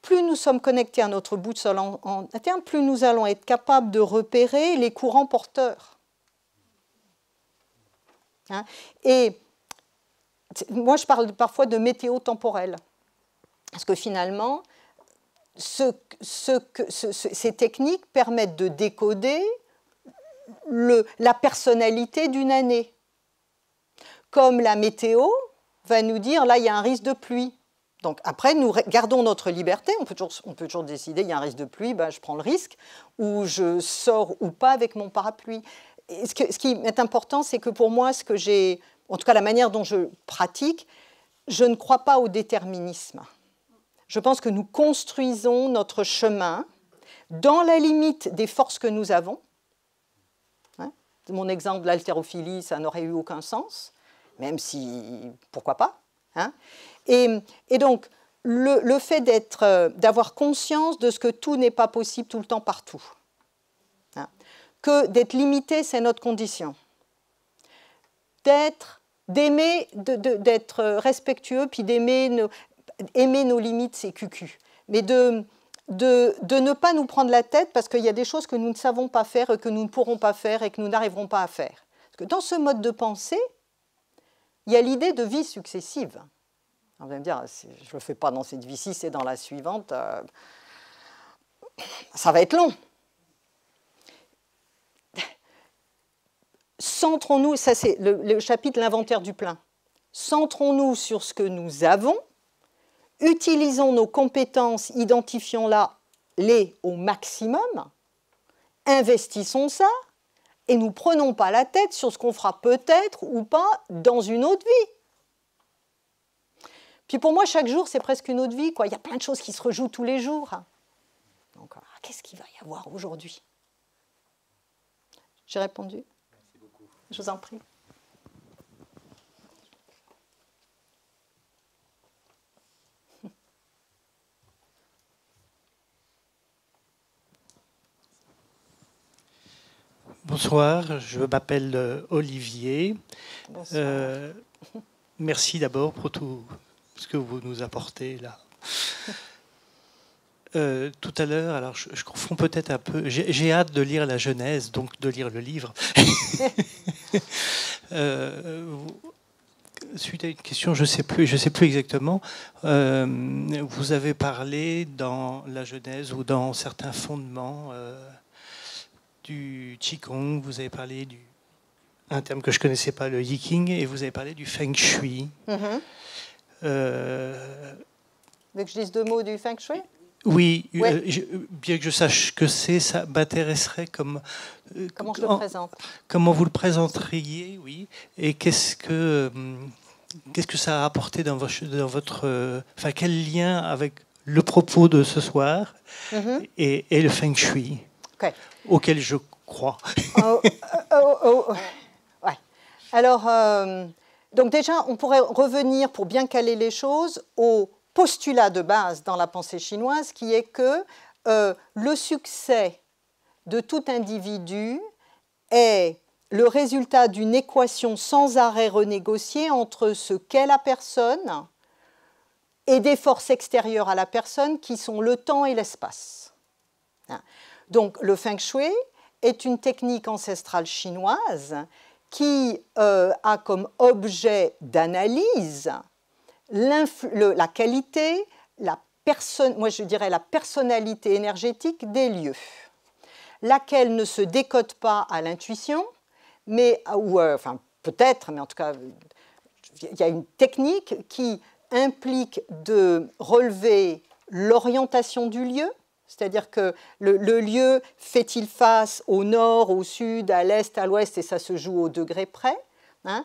Plus nous sommes connectés à notre bout de sol en, interne, plus nous allons être capables de repérer les courants porteurs. Hein? Et moi, je parle parfois de météo temporelle. Parce que finalement, ce, ce ces techniques permettent de décoder le, la personnalité d'une année. Comme la météo va nous dire, là, il y a un risque de pluie. Donc après, nous gardons notre liberté. On peut toujours, on peut toujours décider, il y a un risque de pluie, ben, je prends le risque, ou je sors ou pas avec mon parapluie. ce, ce, qui est important, c'est que pour moi, ce que j'ai, en tout cas la manière dont je pratique, je ne crois pas au déterminisme. Je pense que nous construisons notre chemin dans la limite des forces que nous avons. Hein? Mon exemple, l'haltérophilie, ça n'aurait eu aucun sens, même si, pourquoi pas. Hein? et, donc, le, fait euh, d'avoir conscience de ce que tout n'est pas possible tout le temps partout, hein? que d'être limité, c'est notre condition, d'être d'aimer, d'être euh, respectueux, puis d'aimer nos aimer nos limites, c'est cucu. Mais de, de, de, ne pas nous prendre la tête parce qu'il y a des choses que nous ne savons pas faire, et que nous ne pourrons pas faire et que nous n'arriverons pas à faire. Parce que dans ce mode de pensée, il y a l'idée de vie successive. On va me dire, je ne le fais pas dans cette vie-ci, c'est dans la suivante. Euh, ça va être long. Centrons-nous, ça c'est le chapitre L'inventaire du plein. Centrons-nous sur ce que nous avons utilisons nos compétences, identifions la les au maximum, investissons ça et nous prenons pas la tête sur ce qu'on fera peut-être ou pas dans une autre vie. Puis pour moi, chaque jour, c'est presque une autre vie. Il y a plein de choses qui se rejouent tous les jours. Donc, ah, qu'est-ce qu'il va y avoir aujourd'hui J'ai répondu. Merci beaucoup. Je vous en prie. Bonsoir, je m'appelle euh, Olivier. Euh, merci d'abord pour tout ce que vous nous apportez là. Euh, tout à l'heure, alors je, confonds peut-être un peu, j'ai hâte de lire la Genèse, donc de lire le livre. suite à une question, je ne sais, plus, exactement, vous avez parlé dans la Genèse ou dans certains fondements du Qigong, vous avez parlé du un terme que je ne connaissais pas, le yiking, et vous avez parlé du feng shui. Mm que je dise deux mots du feng shui Oui, euh, bien que je sache que c'est, ça m'intéresserait comme... Euh, comment je le présente Comment vous le présenteriez, oui, et qu'est-ce que... Hum, qu'est-ce que ça a apporté dans, dans votre... Enfin, quel lien avec le propos de ce soir mhm. et, et le feng shui Auquel je crois. Oh, oh, oh, Alors, euh, donc déjà, on pourrait revenir, pour bien caler les choses, au postulat de base dans la pensée chinoise, qui est que euh, le succès de tout individu est le résultat d'une équation sans arrêt renégociée entre ce qu'est la personne et des forces extérieures à la personne qui sont le temps et l'espace. Hein. Donc le feng shui est une technique ancestrale chinoise qui euh, a comme objet d'analyse la qualité, la personne, moi je dirais la personnalité énergétique des lieux, laquelle ne se décode pas à l'intuition, mais ou euh, enfin peut-être, mais en tout cas il y a une technique qui implique de relever l'orientation du lieu, c'est-à-dire que le, lieu fait-il face au nord, au sud, à l'est, à l'ouest, et ça se joue au degré près. Hein.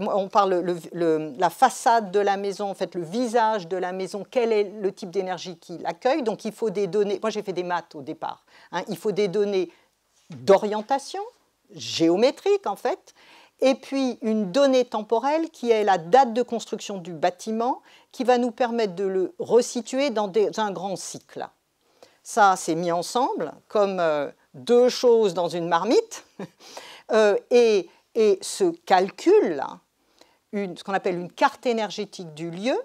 on parle de la façade de la maison, en fait le visage de la maison, quel est le type d'énergie qui l'accueille. Donc il faut des données, moi j'ai fait des maths au départ, hein. il faut des données d'orientation, géométriques en fait, et puis une donnée temporelle qui est la date de construction du bâtiment qui va nous permettre de le resituer dans un grand cycle ça s'est mis ensemble comme euh, deux choses dans une marmite. Euh, et, et, ce calcul ce qu'on appelle une carte énergétique du lieu,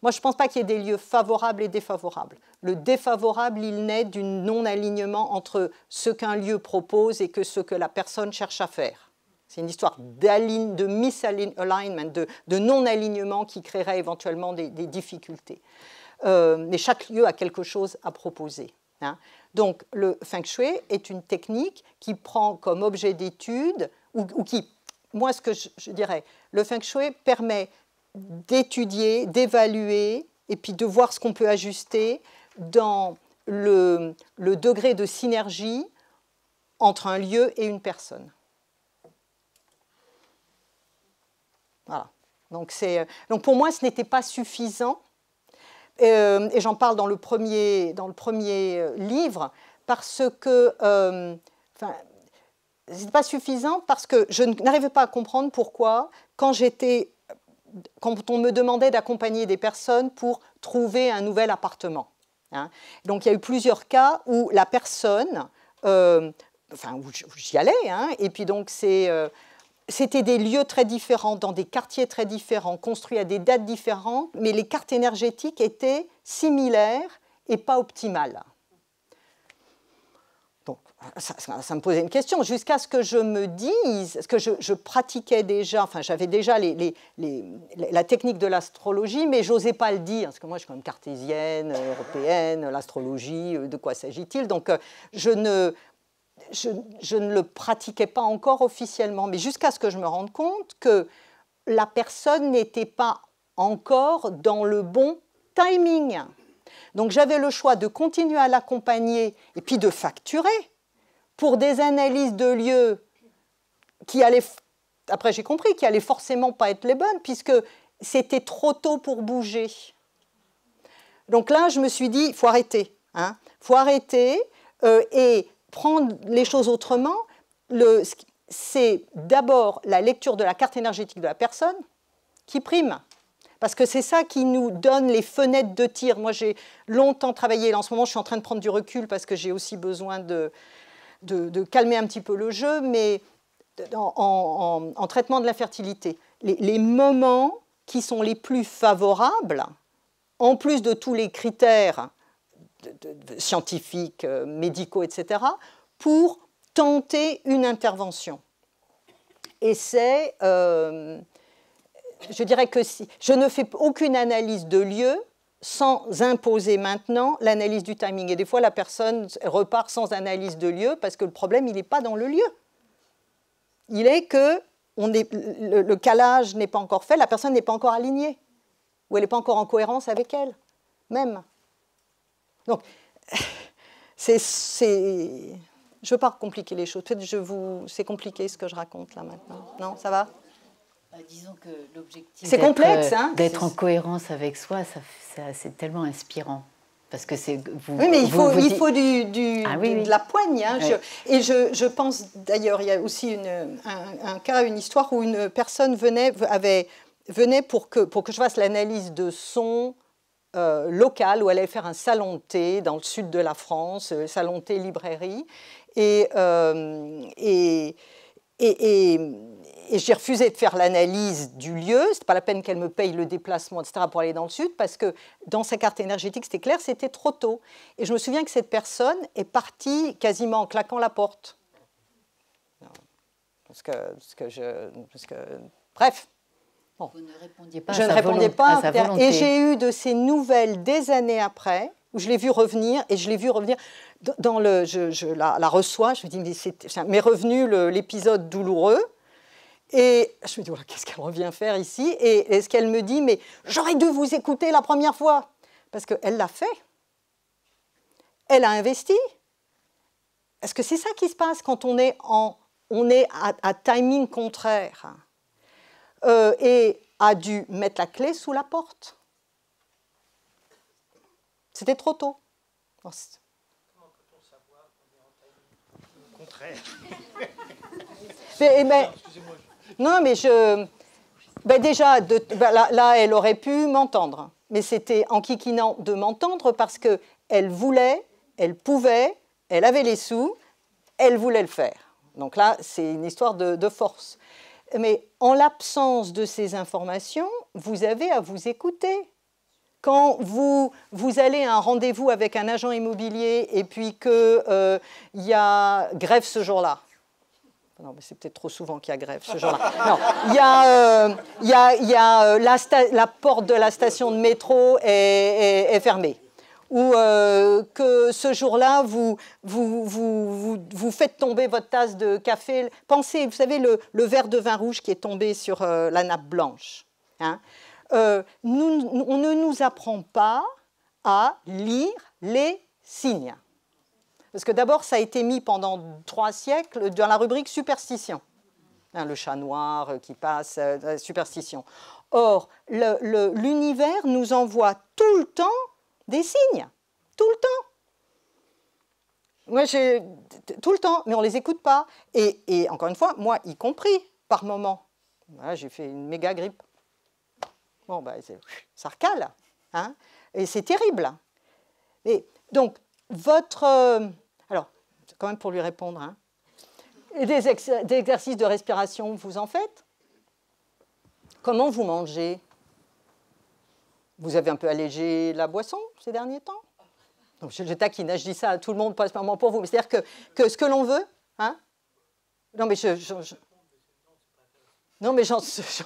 moi je ne pense pas qu'il y ait des lieux favorables et défavorables. Le défavorable, il naît du non-alignement entre ce qu'un lieu propose et que ce que la personne cherche à faire. C'est une histoire de misalignment, de, non-alignement qui créerait éventuellement des difficultés. Euh, mais chaque lieu a quelque chose à proposer. Hein. Donc le feng shui est une technique qui prend comme objet d'étude, ou, qui, moi ce que je, dirais, le feng shui permet d'étudier, d'évaluer, et puis de voir ce qu'on peut ajuster dans le, degré de synergie entre un lieu et une personne. Voilà. Donc, donc pour moi, ce n'était pas suffisant euh, et j'en parle dans le premier, dans le premier euh, livre, parce que euh, ce n'est pas suffisant, parce que je n'arrivais pas à comprendre pourquoi, quand j'étais quand on me demandait d'accompagner des personnes pour trouver un nouvel appartement. Hein. Donc il y a eu plusieurs cas où la personne, enfin où j'y allais, hein. et puis donc c'est c'était des lieux très différents, dans des quartiers très différents, construits à des dates différentes, mais les cartes énergétiques étaient similaires et pas optimales. Donc ça, me posait une question, jusqu'à ce que je me dise, ce que je, pratiquais déjà, enfin j'avais déjà la technique de l'astrologie, mais j'osais pas le dire, parce que moi je suis quand même cartésienne, européenne, l'astrologie, euh, de quoi s'agit-il Donc euh, je ne, je, ne le pratiquais pas encore officiellement, mais jusqu'à ce que je me rende compte que la personne n'était pas encore dans le bon timing. Donc j'avais le choix de continuer à l'accompagner et puis de facturer pour des analyses de lieux qui allaient, après j'ai compris, qui allaient forcément pas être les bonnes puisque c'était trop tôt pour bouger. Donc là, je me suis dit, il faut arrêter. Hein, faut arrêter. Euh, et prendre les choses autrement, c'est d'abord la lecture de la carte énergétique de la personne qui prime. Parce que c'est ça qui nous donne les fenêtres de tir. Moi, j'ai longtemps travaillé, en ce moment, je suis en train de prendre du recul parce que j'ai aussi besoin de, calmer un petit peu le jeu, mais en, traitement de la fertilité. les moments qui sont les plus favorables, en plus de tous les critères scientifiques, euh, médicaux, etc., pour tenter une intervention. Et c'est, euh, je dirais que si, je ne fais aucune analyse de lieu sans imposer maintenant l'analyse du timing. Et des fois, la personne repart sans analyse de lieu parce que le problème, il n'est pas dans le lieu. Il est que le, le calage n'est pas encore fait, la personne n'est pas encore alignée, ou elle n'est pas encore en cohérence avec elle, même. Donc, c'est, je veux pas compliquer les choses. je vous, c'est compliqué ce que je raconte là maintenant. Non, ça va bah, Disons que l'objectif. C'est complexe, euh, hein D'être en cohérence avec soi, c'est tellement inspirant. Parce que c'est vous. Oui, mais il faut, il faut du, ah de la poigne. Hein. et je, je pense d'ailleurs, il y a aussi un, cas, une histoire où une personne venait, avait, venait pour que, pour que je fasse l'analyse de son, euh, locale, local où elle allait faire un salon de thé dans le sud de la France, euh, salon de thé librairie. Euh, et, et, et, et, j'ai refusé de faire l'analyse du lieu. c'est pas la peine qu'elle me paye le déplacement, etc., pour aller dans le sud, parce que dans sa carte énergétique, c'était clair, c'était trop tôt. Et je me souviens que cette personne est partie quasiment en claquant la porte. Parce que, que je. Parce que, bref. Vous ne répondiez pas je à ne sa répondais pas Et j'ai eu de ces nouvelles des années après, où je l'ai vu revenir, et je l'ai vu revenir. Dans le, je, la, reçois, je me dis, mais c'est revenu l'épisode douloureux. Et je me dis, qu'est-ce qu'elle revient faire ici Et est-ce qu'elle me dit, mais j'aurais dû vous écouter la première fois Parce qu'elle l'a fait. Elle a investi. Est-ce que c'est ça qui se passe quand on est, en, on est à timing contraire euh, et a dû mettre la clé sous la porte. C'était trop tôt. Comment contraire mais, non, mais je. Ben déjà, ben là, elle aurait pu m'entendre. Mais c'était en kikinant de m'entendre parce que elle voulait, elle pouvait, elle avait les sous, elle voulait le faire. Donc là, c'est une histoire de force mais en l'absence de ces informations, vous avez à vous écouter. Quand vous, vous allez à un rendez-vous avec un agent immobilier et puis qu'il euh, y a grève ce jour-là, non, mais c'est peut-être trop souvent qu'il y a grève, ce jour là Non, la, porte de la station de métro est fermée ou euh, que ce jour-là, vous vous, vous, vous, faites tomber votre tasse de café. Pensez, vous savez, le, verre de vin rouge qui est tombé sur euh, la nappe blanche. Hein. Euh, nous, on ne nous apprend pas à lire les signes. Parce que d'abord, ça a été mis pendant trois siècles dans la rubrique superstition. Hein, le chat noir qui passe, superstition. Or, l'univers nous envoie tout le temps des signes, tout le temps. Moi, j'ai tout le temps, mais on ne les écoute pas. Et, encore une fois, moi y compris, par moment. j'ai fait une méga grippe. Bon, bah, ça recale. Hein et c'est terrible. Et donc, votre. Euh, alors, quand même pour lui répondre. Hein. des, des exercices de respiration, vous en faites Comment vous mangez vous avez un peu allégé la boisson ces derniers temps Donc, je, taquine, hein, je dis ça à tout le monde, pas spécialement pour vous. mais C'est-à-dire que, que, ce que l'on veut, hein Non, mais je, non, mais j'en sais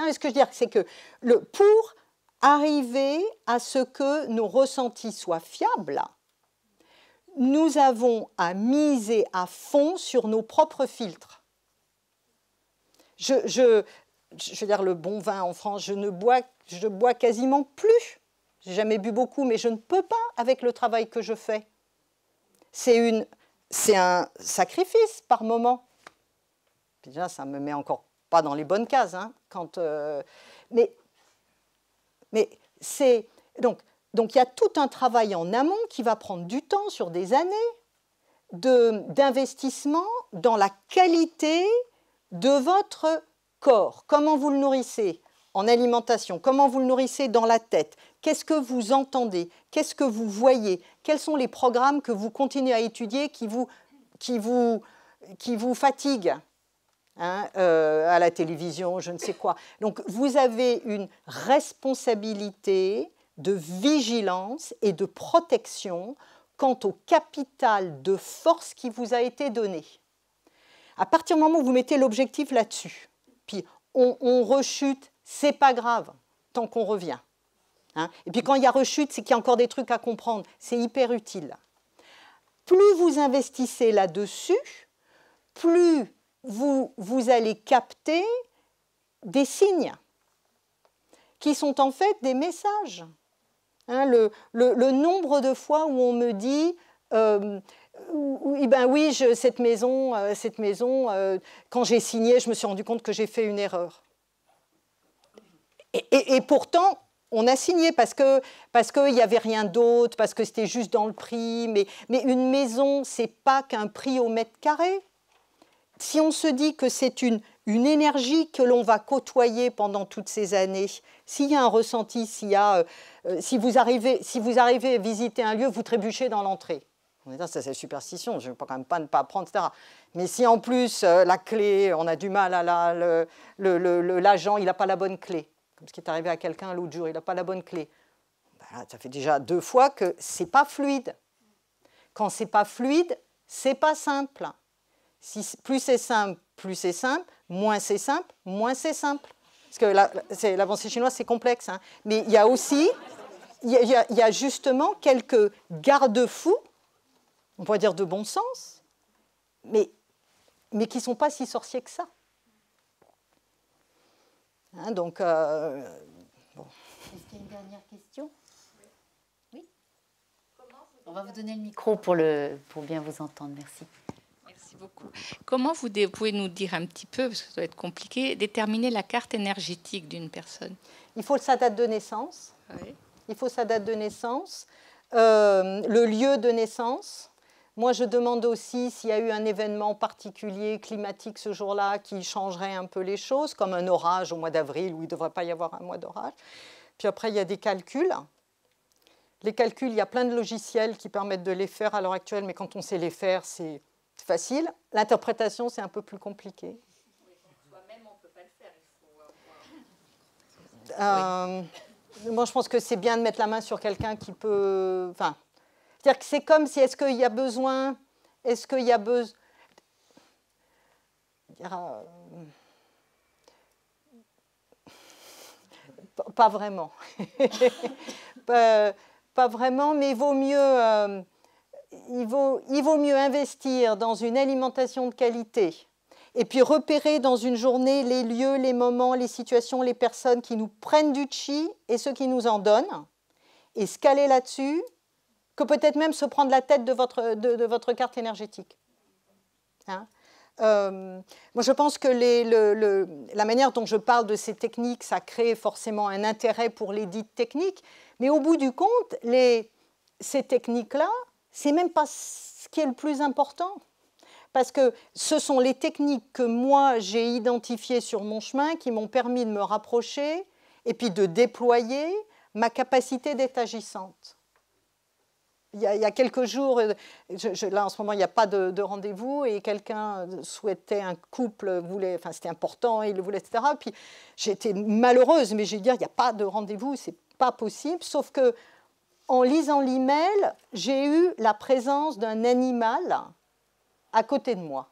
rien. Ce que je veux dire, c'est que le, pour arriver à ce que nos ressentis soient fiables, nous avons à miser à fond sur nos propres filtres. Je, je, je veux dire, le bon vin en France, je ne bois je bois quasiment plus. J'ai jamais bu beaucoup, mais je ne peux pas avec le travail que je fais. C'est une, c'est un sacrifice par moment. déjà, ça me met encore pas dans les bonnes cases, hein, quand. Euh, mais, mais c'est donc donc il y a tout un travail en amont qui va prendre du temps sur des années d'investissement dans la qualité de votre corps. Comment vous le nourrissez en alimentation, comment vous le nourrissez dans la tête, qu'est-ce que vous entendez, qu'est-ce que vous voyez, quels sont les programmes que vous continuez à étudier qui vous, qui vous, qui vous fatiguent. Hein, euh, à la télévision, je ne sais quoi. Donc vous avez une responsabilité de vigilance et de protection quant au capital de force qui vous a été donné. À partir du moment où vous mettez l'objectif là-dessus, puis on, rechute c'est pas grave tant qu'on revient. Hein. Et puis quand il y a rechute, c'est qu'il y a encore des trucs à comprendre. C'est hyper utile. Plus vous investissez là-dessus, plus vous, vous allez capter des signes qui sont en fait des messages. Hein. le, nombre de fois où on me dit euh, oui, eh ben oui, cette maison, euh, cette maison euh, quand j'ai signé, je me suis rendu compte que j'ai fait une erreur. Et, pourtant, on a signé parce que parce qu'il n'y avait rien d'autre, parce que c'était juste dans le prix. Mais, mais une maison, c'est pas qu'un prix au mètre carré. Si on se dit que c'est une, une énergie que l'on va côtoyer pendant toutes ces années, s'il y a un ressenti, s'il y a, euh, euh, si, vous arrivez, si vous arrivez à visiter un lieu, vous trébuchez dans l'entrée. On c'est superstition, je ne veux quand même pas ne pas apprendre, etc. Mais si en plus, euh, la clé, on a du mal à la, l'agent, le, le, il n'a pas la bonne clé comme ce qui est arrivé à quelqu'un l'autre jour, il n'a pas la bonne clé. Bah ça fait déjà deux fois que c'est pas fluide. Quand c'est pas fluide, c'est pas simple. plus c'est simple, plus c'est simple, moins c'est simple, moins c'est simple. Parce que l'avancée chinoise, c'est complexe. Hein. Mais il y a aussi, il y, a justement quelques garde-fous, on pourrait dire de bon sens, mais, mais qui ne sont pas si sorciers que ça. Hein, donc, euh, Est-ce qu'il y a une dernière question Oui On va vous donner le micro pour, le, pour bien vous entendre. Merci. Merci beaucoup. Comment vous pouvez nous dire un petit peu, parce que ça doit être compliqué, déterminer la carte énergétique d'une personne Il faut sa date de naissance. Il faut sa date de naissance, euh, le lieu de naissance, moi, je demande aussi s'il y a eu un événement particulier climatique ce jour-là qui changerait un peu les choses, comme un orage au mois d'avril où il ne devrait pas y avoir un mois d'orage. Puis après, il y a des calculs. Les calculs, il y a plein de logiciels qui permettent de les faire à l'heure actuelle, mais quand on sait les faire, c'est facile. L'interprétation, c'est un peu plus compliqué. Moi, je pense que c'est bien de mettre la main sur quelqu'un qui peut, enfin, c'est-à-dire que c'est comme si est-ce qu'il y a besoin, est-ce qu'il y a besoin. Euh, pas vraiment. pas vraiment, mais il vaut mieux, euh, vaut, il vaut mieux investir dans une alimentation de qualité et puis repérer dans une journée les lieux, les moments, les situations, les personnes qui nous prennent du chi et ceux qui nous en donnent, et se caler là-dessus, que peut-être même se prendre la tête de votre, de, votre carte énergétique. Hein. Euh, moi, je pense que la manière dont je parle de ces techniques, ça crée forcément un intérêt pour les dites techniques. Mais au bout du compte, ces techniques-là, c'est même pas ce qui est le plus important. Parce que ce sont les techniques que moi j'ai identifiées sur mon chemin qui m'ont permis de me rapprocher et puis de déployer ma capacité d'être agissante il y, a, quelques jours, euh, je, là en ce moment il n'y a pas de, rendez-vous et quelqu'un souhaitait un couple, voulait, enfin c'était important, il le voulait, etc. Puis j'étais malheureuse, mais j'ai dit il n'y a pas de rendez-vous, c'est pas possible. Sauf que en lisant l'email, j'ai eu la présence d'un animal à côté de moi.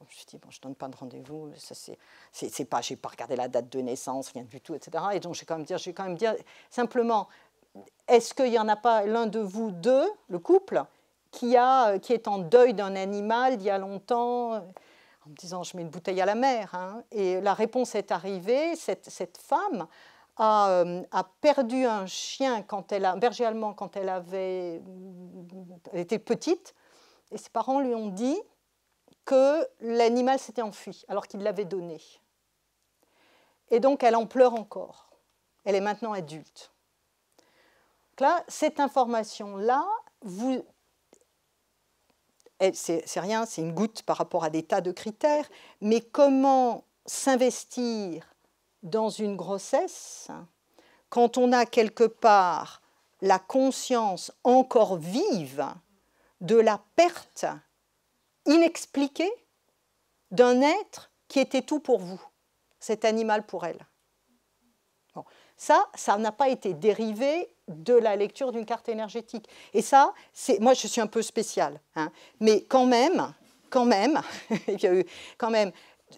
Je me suis dit, bon, je ne donne pas de rendez-vous, ça c'est, pas, j'ai pas regardé la date de naissance, rien du tout, etc. Et donc j'ai quand même dire, j'ai quand même dire simplement, est-ce qu'il n'y en a pas l'un de vous deux, le couple, qui, est en deuil d'un animal il y a longtemps En me disant, je mets une bouteille à la mer. Hein. Et la réponse est arrivée, cette, femme euh, a, perdu un chien, quand elle un berger allemand, quand elle, avait, elle était petite. Et ses parents lui ont dit que l'animal s'était enfui, alors qu'il l'avait donné. Et donc, elle en pleure encore. Elle est maintenant adulte là, cette information-là, vous... C'est rien, c'est une goutte par rapport à des tas de critères, mais comment s'investir dans une grossesse quand on a quelque part la conscience encore vive de la perte inexpliquée d'un être qui était tout pour vous, cet animal pour elle. Ça, ça n'a pas été dérivé de la lecture d'une carte énergétique. Et ça, c'est moi je suis un peu spécial, hein. mais quand même, quand même, quand même,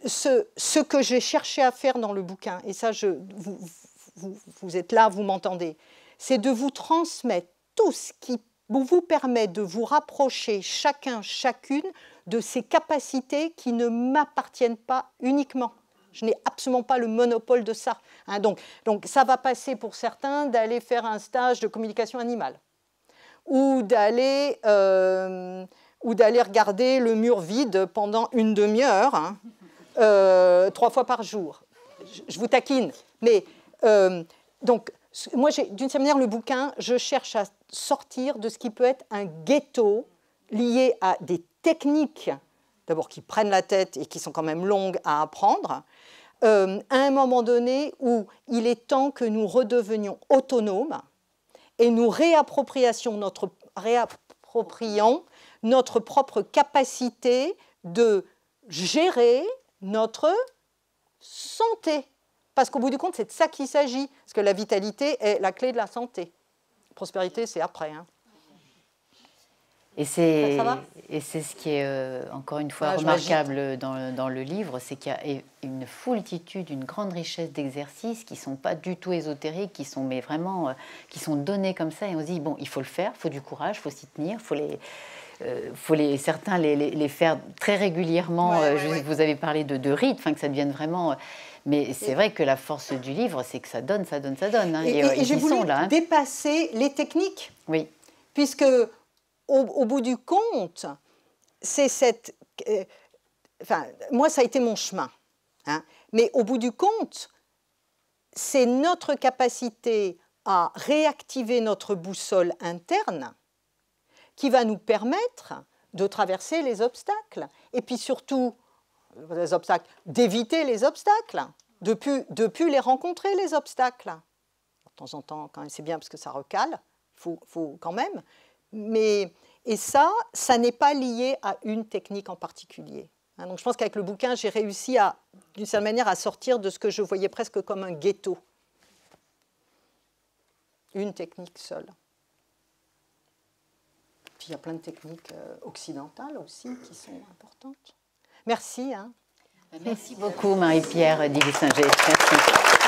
ce, ce que j'ai cherché à faire dans le bouquin, et ça, je, vous êtes là, vous m'entendez, c'est de vous transmettre tout ce qui vous permet de vous rapprocher chacun, chacune, de ces capacités qui ne m'appartiennent pas uniquement. Je n'ai absolument pas le monopole de ça. Hein. donc, donc ça va passer pour certains d'aller faire un stage de communication animale ou d'aller euh, regarder le mur vide pendant une demi-heure, hein, euh, trois fois par jour. Je, vous taquine. Mais euh, donc, moi, d'une certaine manière, le bouquin, je cherche à sortir de ce qui peut être un ghetto lié à des techniques d'abord qui prennent la tête et qui sont quand même longues à apprendre, euh, à un moment donné où il est temps que nous redevenions autonomes et nous réappropriions notre, notre propre capacité de gérer notre santé. Parce qu'au bout du compte, c'est de ça qu'il s'agit, parce que la vitalité est la clé de la santé. Prospérité, c'est après. Hein. Et c'est et c'est ce qui est euh, encore une fois ah, remarquable dans, dans, le livre, c'est qu'il y a une foultitude, une grande richesse d'exercices qui sont pas du tout ésotériques, qui sont mais vraiment euh, qui sont donnés comme ça et on se dit bon, il faut le faire, faut du courage, faut s'y tenir, faut les euh, faut les, certains les, les, faire très régulièrement. je, Vous avez parlé de, de rites, que ça devienne vraiment. Mais c'est vrai que la force du livre, c'est que ça donne, ça donne, ça donne. Hein. Et, et, sont là, hein. dépasser les techniques. Oui. Puisque au, bout du compte, c'est cette... Euh, moi, ça a été mon chemin. Hein. mais au bout du compte, c'est notre capacité à réactiver notre boussole interne qui va nous permettre de traverser les obstacles. Et puis surtout, euh, d'éviter les obstacles, de plus, plus, les rencontrer, les obstacles. De temps en temps, quand c'est bien parce que ça recale, faut quand même mais, et ça, ça n'est pas lié à une technique en particulier. Hein. Donc je pense qu'avec le bouquin, j'ai réussi à, d'une certaine manière, à sortir de ce que je voyais presque comme un ghetto. Une technique seule. il y a plein de techniques euh, occidentales aussi qui sont importantes. Merci. Hein. Merci beaucoup, Marie-Pierre diguy saint Merci.